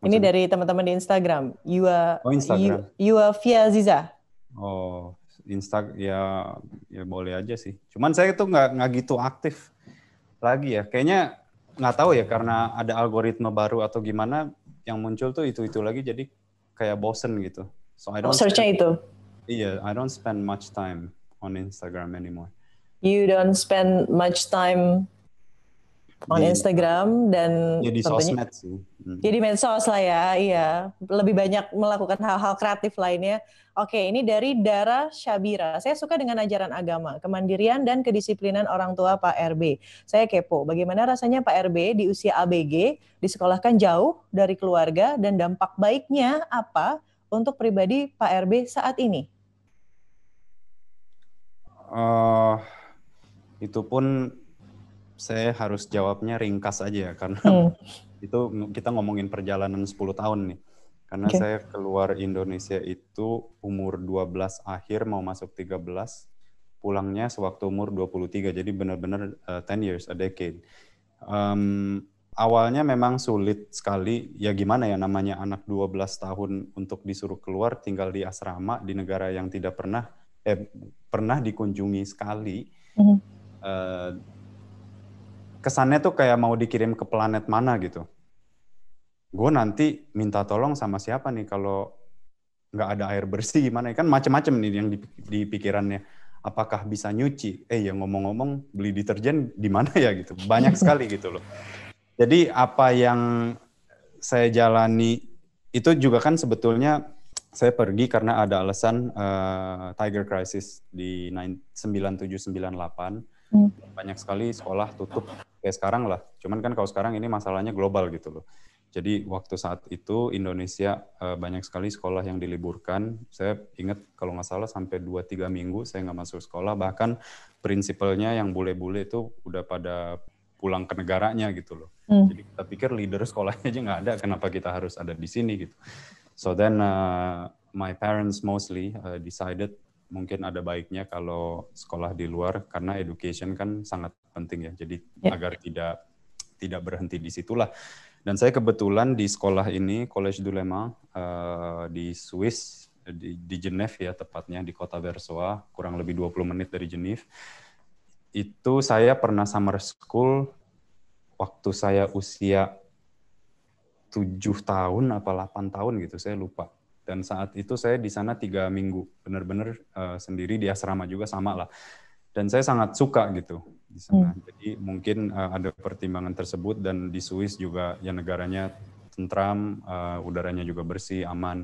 Ini dari teman-teman di Instagram. are, oh, Instagram. are Via Ziza. Oh, Insta ya ya boleh aja sih. Cuman saya itu nggak nggak gitu aktif lagi ya. Kayaknya nggak tahu ya karena ada algoritma baru atau gimana yang muncul tuh itu-itu lagi jadi kayak bosen gitu. So I oh, don't searchnya itu. Iya, yeah, I don't spend much time on Instagram anymore. You don't spend much time on di, Instagram dan jadi ya, di sosmed sih. Hmm. Jadi ya, medsos lah ya, iya. Lebih banyak melakukan hal-hal kreatif lainnya. Oke, ini dari Dara Syabira. Saya suka dengan ajaran agama, kemandirian dan kedisiplinan orang tua Pak RB. Saya kepo, bagaimana rasanya Pak RB di usia ABG disekolahkan jauh dari keluarga dan dampak baiknya apa untuk pribadi Pak RB saat ini? Uh, itu pun saya harus jawabnya ringkas aja ya karena hmm. itu kita ngomongin perjalanan 10 tahun nih. Karena okay. saya keluar Indonesia itu umur 12 akhir mau masuk 13, pulangnya sewaktu umur 23. Jadi benar-benar uh, eh, 10 years a decade. Um, awalnya memang sulit sekali ya gimana ya namanya anak 12 tahun untuk disuruh keluar tinggal di asrama di negara yang tidak pernah eh pernah dikunjungi sekali. Mm-hmm. Eh, kesannya tuh kayak mau dikirim ke planet mana gitu. Gue nanti minta tolong sama siapa nih kalau nggak ada air bersih gimana? Ya? Kan macam-macam nih yang di, di pikirannya. Apakah bisa nyuci? Eh ya ngomong-ngomong beli deterjen di mana ya gitu. Banyak sekali gitu loh. Jadi apa yang saya jalani itu juga kan sebetulnya saya pergi karena ada alasan uh, Tiger Crisis di 9798 hmm. banyak sekali sekolah tutup kayak sekarang lah. Cuman kan kalau sekarang ini masalahnya global gitu loh. Jadi waktu saat itu Indonesia eh, banyak sekali sekolah yang diliburkan. Saya ingat kalau nggak salah sampai 2-3 minggu saya nggak masuk sekolah. Bahkan prinsipalnya yang bule-bule itu udah pada pulang ke negaranya gitu loh. Hmm. Jadi kita pikir leader sekolahnya aja nggak ada, kenapa kita harus ada di sini gitu. So then uh, my parents mostly uh, decided mungkin ada baiknya kalau sekolah di luar karena education kan sangat penting ya. Jadi yeah. agar tidak tidak berhenti di situlah. Dan saya kebetulan di sekolah ini college du Lema uh, di Swiss di, di Genève ya tepatnya di kota Versoa kurang lebih 20 menit dari Genève itu saya pernah summer school waktu saya usia 7 tahun apa 8 tahun gitu, saya lupa. Dan saat itu saya di sana tiga minggu, benar-benar uh, sendiri di asrama juga sama lah. Dan saya sangat suka gitu di sana. Hmm. Jadi mungkin uh, ada pertimbangan tersebut dan di Swiss juga ya negaranya tentram, uh, udaranya juga bersih, aman,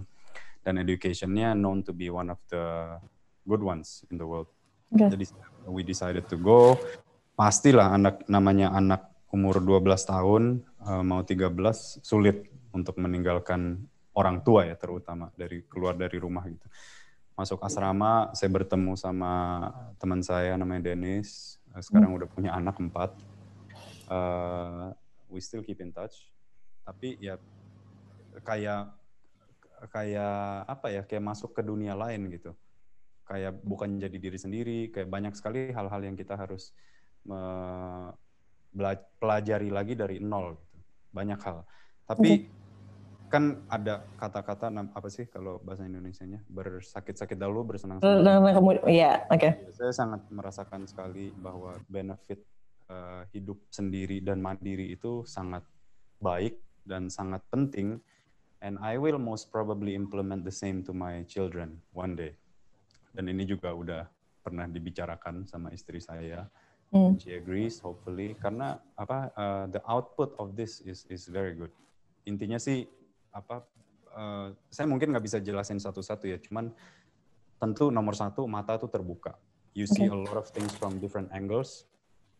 dan educationnya known to be one of the good ones in the world okay. Jadi we decided to go. Pastilah anak namanya anak umur 12 tahun eh, mau 13 sulit untuk meninggalkan orang tua ya terutama dari keluar dari rumah gitu. Masuk asrama saya bertemu sama teman saya namanya Dennis. Eh, sekarang hmm. udah punya anak empat. Uh, we still keep in touch. Tapi ya kayak kayak apa ya kayak masuk ke dunia lain gitu kayak bukan jadi diri sendiri kayak banyak sekali hal-hal yang kita harus pelajari lagi dari nol gitu. banyak hal tapi okay. Iya. kan ada kata-kata apa sih kalau bahasa Indonesia-nya? bersakit-sakit dahulu bersenang-senang hmm, nah, nah, Iya, oke iya, saya sangat merasakan sekali bahwa benefit uh, hidup sendiri dan mandiri itu sangat baik dan sangat penting and I will most probably implement the same to my children one day dan ini juga udah pernah dibicarakan sama istri saya. Mm. She agrees, hopefully, karena apa uh, the output of this is is very good. Intinya sih apa uh, saya mungkin nggak bisa jelasin satu-satu ya, cuman tentu nomor satu mata tuh terbuka. You see okay. a lot of things from different angles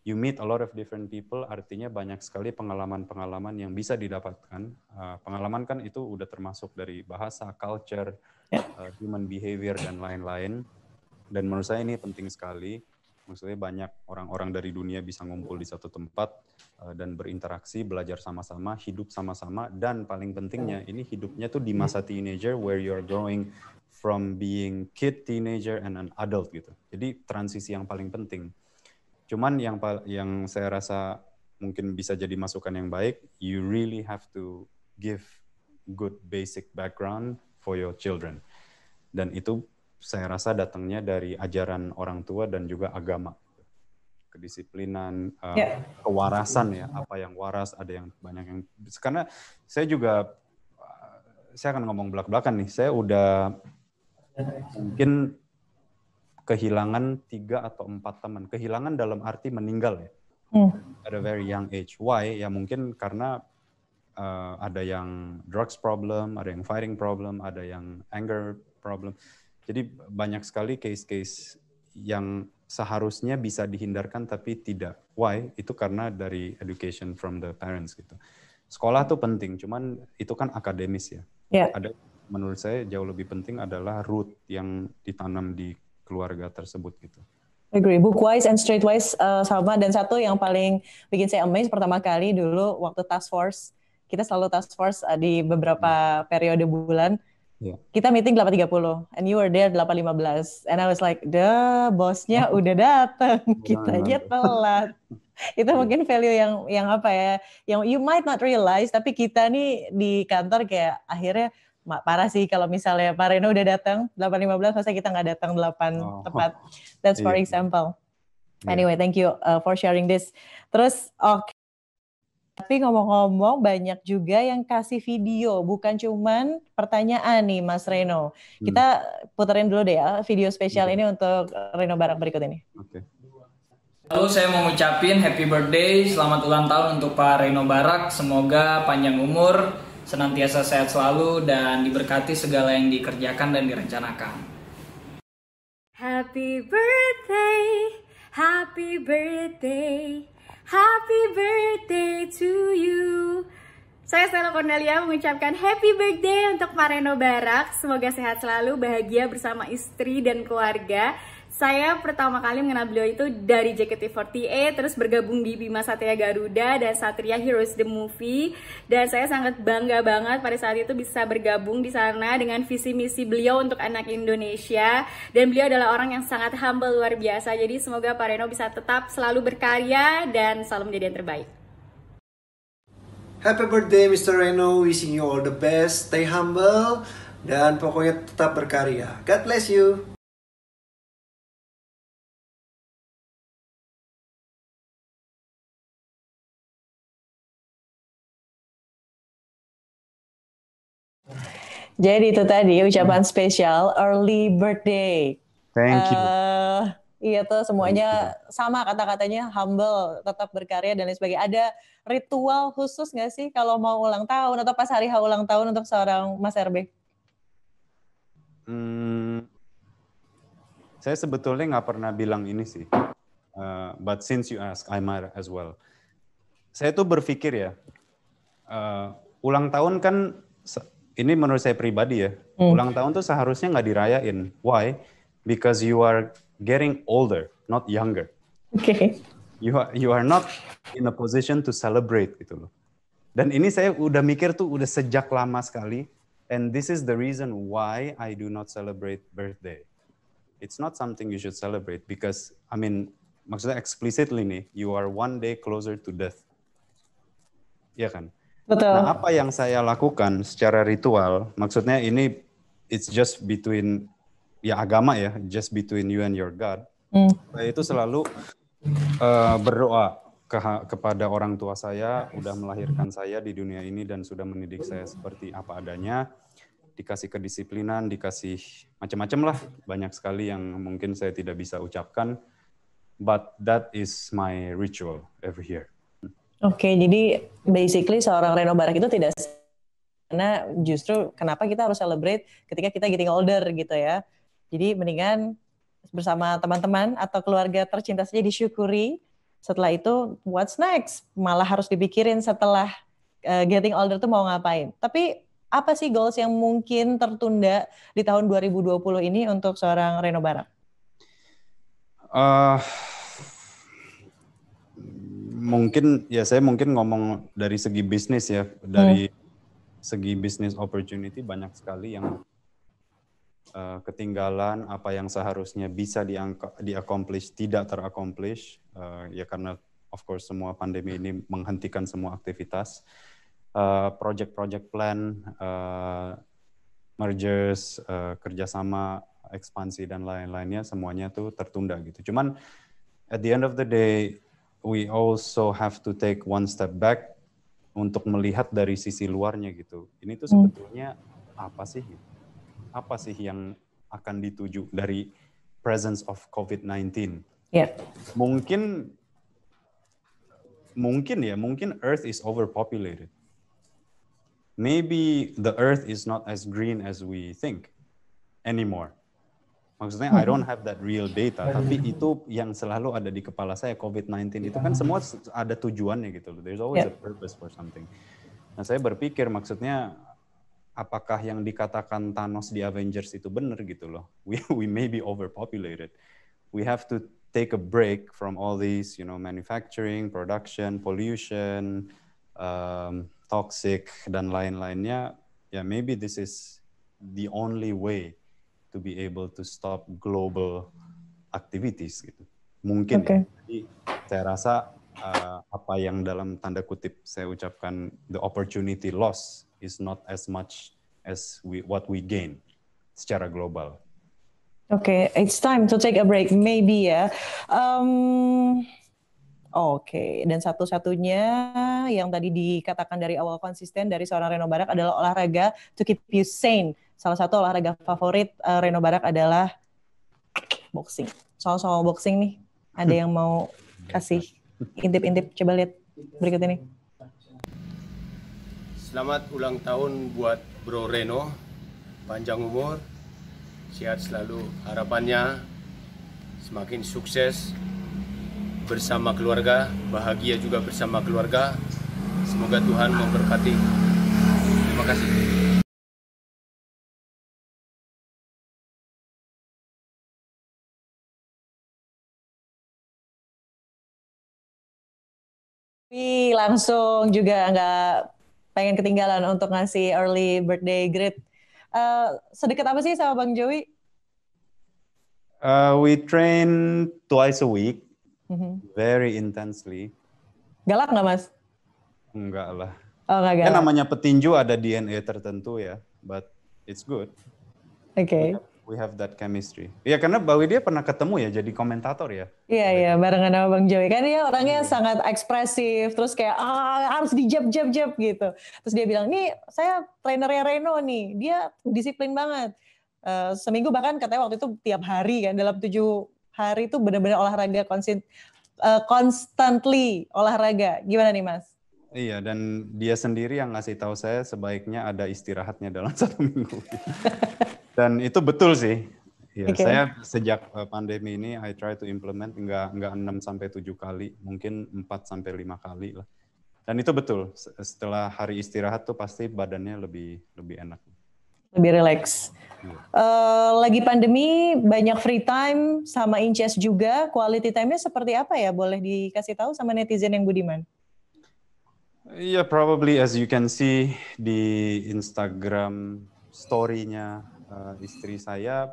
you meet a lot of different people, artinya banyak sekali pengalaman-pengalaman yang bisa didapatkan. Ah, pengalaman kan itu udah termasuk dari bahasa, culture, uh, human behavior, dan lain-lain. Dan menurut saya ini penting sekali. Maksudnya banyak orang-orang dari dunia bisa ngumpul di satu tempat ah, dan berinteraksi, belajar sama-sama, hidup sama-sama, dan paling pentingnya ya. ini hidupnya tuh di masa hmm. teenager where you are growing from being kid, teenager, and an adult gitu. Jadi transisi yang paling penting Cuman yang yang saya rasa mungkin bisa jadi masukan yang baik, you really have to give good basic background for your children. Dan itu saya rasa datangnya dari ajaran orang tua dan juga agama. Kedisiplinan, uh, kewarasan ya, apa yang waras, ada yang banyak yang... Karena saya juga, eh, saya akan ngomong belak-belakan nih, saya udah mungkin kehilangan tiga atau empat teman. Kehilangan dalam arti meninggal ya. Hmm. At a very young age. Why? Ya mungkin karena uh, ada yang drugs problem, ada yang fighting problem, ada yang anger problem. Jadi banyak sekali case-case yang seharusnya bisa dihindarkan tapi tidak. Why? Itu karena dari education from the parents gitu. Sekolah tuh penting, cuman itu kan akademis ya. Yeah. Ada menurut saya jauh lebih penting adalah root yang ditanam di keluarga tersebut gitu. Agree. wise and wise uh, sama dan satu yang paling bikin saya amazed pertama kali dulu waktu task force kita selalu task force uh, di beberapa yeah. Hmm. periode bulan. Yeah. Kita meeting 8.30 and you were there 8.15 and I was like, the bosnya udah datang. kita aja telat." itu iya. mungkin value yang yang apa ya yang you might not realize tapi kita nih di kantor kayak akhirnya parah sih kalau misalnya Pak Reno udah datang 8.15 masa kita nggak datang 8 oh. tepat. That's for yeah. example. Iya. Anyway, thank you uh, for sharing this. Terus oke. Okay. Tapi ngomong-ngomong banyak juga yang kasih video, bukan cuman pertanyaan nih Mas Reno. Hmm. Kita puterin dulu deh ya video spesial iya. ini untuk Reno Barak berikut ini. Oke. Okay. Halo, saya mau ucapin happy birthday, selamat ulang tahun untuk Pak Reno Barak. Semoga panjang umur, senantiasa sehat selalu dan diberkati segala yang dikerjakan dan direncanakan. Happy birthday, happy birthday, happy birthday to you. Saya Stella Cornelia mengucapkan happy birthday untuk Mareno Barak. Semoga sehat selalu, bahagia bersama istri dan keluarga saya pertama kali mengenal beliau itu dari JKT48, terus bergabung di Bima Satria Garuda dan Satria Heroes the Movie. Dan saya sangat bangga banget pada saat itu bisa bergabung di sana dengan visi misi beliau untuk anak Indonesia. Dan beliau adalah orang yang sangat humble luar biasa. Jadi semoga Pak Reno bisa tetap selalu berkarya dan selalu menjadi yang terbaik. Happy birthday Mr. Reno, wishing you all the best, stay humble, dan pokoknya tetap berkarya. God bless you. Jadi itu tadi ucapan hmm. spesial early birthday. Thank you. Uh, iya tuh semuanya sama kata-katanya humble, tetap berkarya dan lain sebagainya. Ada ritual khusus nggak sih kalau mau ulang tahun atau pas hari H ulang tahun untuk seorang Mas RB? Hmm, saya sebetulnya nggak pernah bilang ini sih. Uh, but since you ask, I might as well. Saya tuh berpikir ya, uh, ulang tahun kan ini menurut saya pribadi ya, hmm. ulang tahun tuh seharusnya nggak dirayain. Why? Because you are getting older, not younger. Oke. Okay. You are you are not in a position to celebrate gitu loh. Dan ini saya udah mikir tuh udah sejak lama sekali. And this is the reason why I do not celebrate birthday. It's not something you should celebrate because I mean maksudnya explicitly nih, you are one day closer to death. Ya kan? Betul. Nah, apa yang saya lakukan secara ritual, maksudnya ini it's just between ya agama ya, just between you and your God. Hmm. Saya itu selalu uh, berdoa ke kepada orang tua saya, udah melahirkan saya di dunia ini dan sudah mendidik saya seperti apa adanya. Dikasih kedisiplinan, dikasih macam-macam lah, banyak sekali yang mungkin saya tidak bisa ucapkan. But that is my ritual every year. Oke, okay, jadi basically seorang Reno Barak itu tidak karena justru kenapa kita harus celebrate ketika kita getting older gitu ya. Jadi mendingan bersama teman-teman atau keluarga tercinta saja disyukuri. Setelah itu what's next? Malah harus dipikirin setelah uh, getting older tuh mau ngapain. Tapi apa sih goals yang mungkin tertunda di tahun 2020 ini untuk seorang Reno Barak? Uh, eh, mungkin ya saya mungkin ngomong dari segi bisnis ya dari hmm. segi bisnis opportunity banyak sekali yang uh, ketinggalan apa yang seharusnya bisa diaccomplish tidak teraccomplish uh, eh, ya karena of course semua pandemi ini menghentikan semua aktivitas uh, project-project plan uh, mergers uh, kerjasama ekspansi dan lain-lainnya semuanya tuh tertunda gitu cuman at the end of the day we also have to take one step back untuk melihat dari sisi luarnya gitu. Ini tuh hmm. sebetulnya apa sih? Apa sih yang akan dituju dari presence of COVID-19? Yeah. Mungkin mungkin ya, mungkin Earth is overpopulated. Maybe the Earth is not as green as we think anymore. Maksudnya I don't hmm. have that real data, iya, tapi iya. itu yang selalu ada di kepala saya COVID-19 itu kan iya. semua ada tujuannya gitu loh. There's always yeah. a purpose for something. Nah, saya berpikir maksudnya apakah yang dikatakan Thanos di Avengers itu benar gitu loh. We we may be overpopulated. We have to take a break from all these, you know, manufacturing, production, pollution, um, toxic dan lain-lainnya. Ya, yeah, maybe this is the only way to be able to stop global activities gitu. Mungkin okay. ya. Jadi saya rasa uh, apa yang dalam tanda kutip saya ucapkan the opportunity loss is not as much as we what we gain secara global. Oke, okay, it's time to take a break maybe ya. Um, Oke, okay. dan satu-satunya yang tadi dikatakan dari awal konsisten dari seorang Reno Barak adalah olahraga to keep you sane salah satu olahraga favorit uh, Reno Barak adalah boxing. Soal-soal boxing nih, ada yang mau kasih intip-intip coba lihat berikut ini. Selamat ulang tahun buat Bro Reno. Panjang umur, sehat selalu. Harapannya semakin sukses bersama keluarga, bahagia juga bersama keluarga. Semoga Tuhan memberkati. Terima kasih. langsung juga nggak pengen ketinggalan untuk ngasih early birthday greet. Uh, sedikit apa sih sama Bang Joey? Uh, we train twice a week, mm-hmm. very intensely. Galak nggak mas? Enggak lah. Oh enggak galak. Ya, namanya petinju ada DNA tertentu ya, but it's good. Oke. Okay. Iya we have that chemistry. Ya karena Bawi dia pernah ketemu ya jadi komentator ya. Iya iya barengan sama Bang Joey kan dia orangnya hmm. sangat ekspresif terus kayak ah harus dijab jab jab gitu. Terus dia bilang nih saya trainernya Reno nih dia disiplin banget. Uh, seminggu bahkan katanya waktu itu tiap hari kan dalam tujuh hari itu benar-benar olahraga konsin uh, constantly olahraga. Gimana nih Mas? Iya, dan dia sendiri yang ngasih tahu saya sebaiknya ada istirahatnya dalam satu minggu. Dan itu betul sih. Ya, okay. saya sejak eh, pandemi ini I try to implement enggak enggak 6 sampai 7 kali, mungkin 4 sampai 5 kali lah. Dan itu betul. Setelah hari istirahat tuh pasti badannya lebih lebih enak. Lebih relax. Ya. Uh, lagi pandemi banyak free time sama inches juga. Quality time-nya seperti apa ya? Boleh dikasih tahu sama netizen yang budiman? Ya yeah, probably as you can see di Instagram story-nya uh, istri saya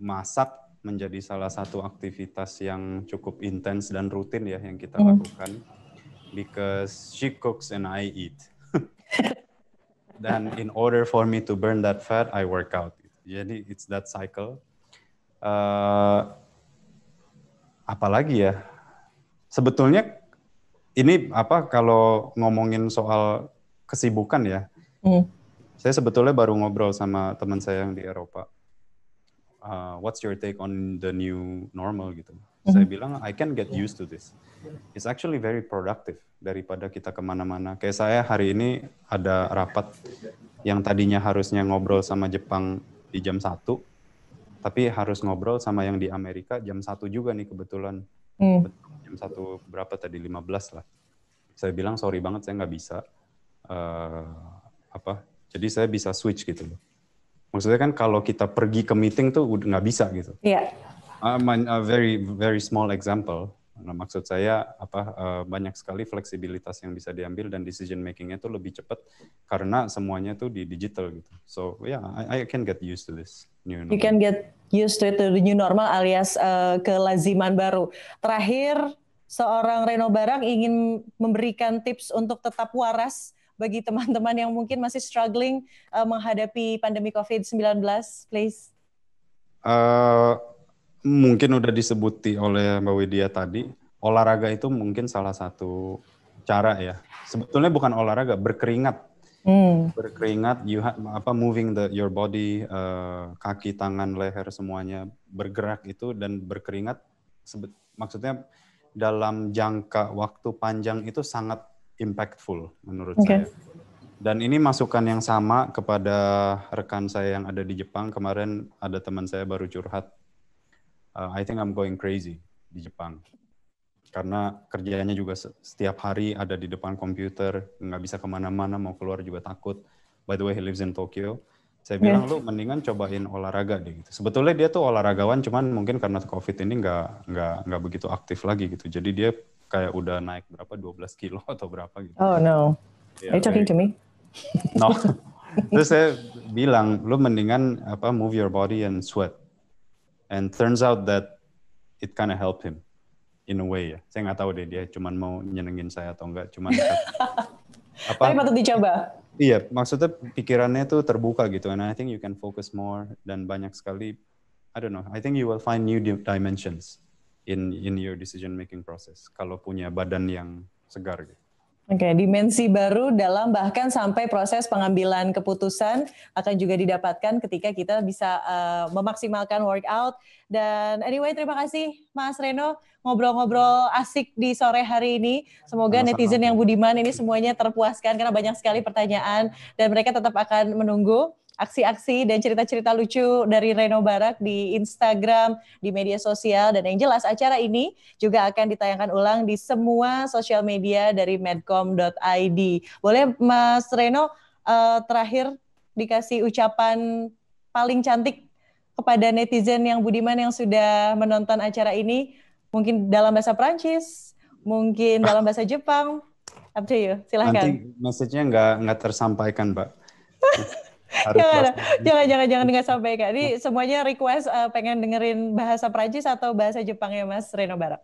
masak menjadi salah satu aktivitas yang cukup intens dan rutin ya yang kita mm. lakukan because she cooks and I eat. dan in order for me to burn that fat, I work out. Jadi it's that cycle. Uh, apalagi ya? Sebetulnya ini apa kalau ngomongin soal kesibukan ya? Mm saya sebetulnya baru ngobrol sama teman saya yang di Eropa. Uh, what's your take on the new normal gitu? Mm-hmm. Saya bilang I can get used to this. It's actually very productive daripada kita kemana-mana. Kayak saya hari ini ada rapat yang tadinya harusnya ngobrol sama Jepang di jam satu, tapi harus ngobrol sama yang di Amerika jam satu juga nih kebetulan. Mm. Jam satu berapa tadi? 15 lah. Saya bilang sorry banget saya nggak bisa. Uh, apa jadi saya bisa switch gitu loh. Maksudnya kan kalau kita pergi ke meeting tuh udah nggak bisa gitu. Iya. Yeah. a ah, very very small example. Nah, maksud saya apa uh, banyak sekali fleksibilitas yang bisa diambil dan decision makingnya tuh lebih cepat karena semuanya tuh di digital gitu. So yeah, I, I can get used to this new normal. You can get used to it to the new normal alias uh, kelaziman baru. Terakhir seorang Reno Barang ingin memberikan tips untuk tetap waras bagi teman-teman yang mungkin masih struggling uh, menghadapi pandemi COVID-19, please? Uh, mungkin udah disebuti oleh Mbak Widya tadi, olahraga itu mungkin salah satu cara ya. Sebetulnya bukan olahraga, berkeringat. Hmm. Berkeringat, you have, apa moving the your body, uh, kaki, tangan, leher semuanya bergerak itu dan berkeringat. Sebet, maksudnya dalam jangka waktu panjang itu sangat impactful menurut okay. saya. Dan ini masukan yang sama kepada rekan saya yang ada di Jepang. Kemarin ada teman saya baru curhat. Uh, I think I'm going crazy di Jepang. Karena kerjanya juga setiap hari ada di depan komputer, nggak bisa kemana-mana, mau keluar juga takut. By the way, he lives in Tokyo. Saya iya. bilang, lu mendingan cobain olahraga deh. Gitu. Sebetulnya dia tuh olahragawan, cuman mungkin karena COVID ini nggak nggak nggak begitu aktif lagi gitu. Jadi dia kayak udah naik berapa 12 kilo atau berapa gitu. Oh no. Yeah, Are you talking to me? No. Terus saya bilang, lu mendingan apa move your body and sweat. And turns out that it kind of helped him in a way ya. Saya nggak tahu deh dia cuman mau nyenengin saya atau enggak, cuman apa Tapi patut dicoba. Iya, maksudnya pikirannya tuh terbuka gitu and I think you can focus more dan banyak sekali I don't know, I think you will find new dimensions in in your decision making process kalau punya badan yang segar gitu. Oke, okay, dimensi baru dalam bahkan sampai proses pengambilan keputusan akan juga didapatkan ketika kita bisa uh, memaksimalkan workout. Dan anyway, terima kasih Mas Reno ngobrol-ngobrol asik di sore hari ini. Semoga Sama-sama. netizen yang budiman ini semuanya terpuaskan karena banyak sekali pertanyaan dan mereka tetap akan menunggu aksi-aksi dan cerita-cerita lucu dari Reno Barak di Instagram, di media sosial dan yang jelas acara ini juga akan ditayangkan ulang di semua sosial media dari medcom.id. Boleh Mas Reno uh, terakhir dikasih ucapan paling cantik kepada netizen yang budiman yang sudah menonton acara ini mungkin dalam bahasa Prancis, mungkin ah. dalam bahasa Jepang, up to you, silahkan. Nanti message-nya nggak nggak tersampaikan, Mbak. jangan, jangan, jangan, jangan nggak sampai kak. Ini semuanya request uh, pengen dengerin bahasa Prancis atau bahasa Jepang ya Mas Reno Barak.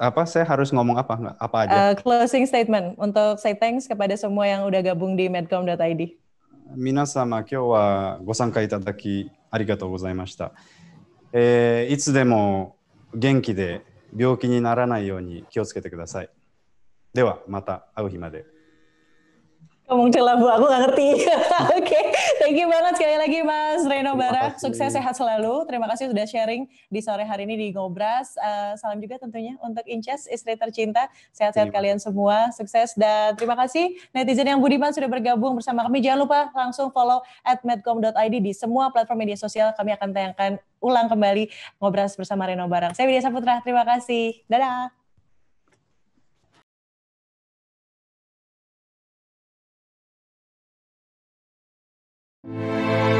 Apa saya harus ngomong apa nggak? Apa aja? Uh, closing statement untuk say thanks kepada semua yang udah gabung di medcom.id. Minasama, kyo wa go sankai itadaki arigatou gozaimashita. Eh, itsu demo genki de byouki ni kudasai. mata made. Ngomong bu, aku nggak ngerti. Oke, okay. thank you banget sekali lagi Mas Reno Barak. Sukses sehat selalu. Terima kasih sudah sharing di sore hari ini di Ngobras. Uh, salam juga tentunya untuk Inces istri tercinta. Sehat-sehat iya. kalian semua. Sukses dan terima kasih netizen yang budiman sudah bergabung bersama kami. Jangan lupa langsung follow at medcom.id di semua platform media sosial. Kami akan tayangkan ulang kembali Ngobras bersama Reno Barak. Saya Widya Saputra. Terima kasih. Dadah. Thank you.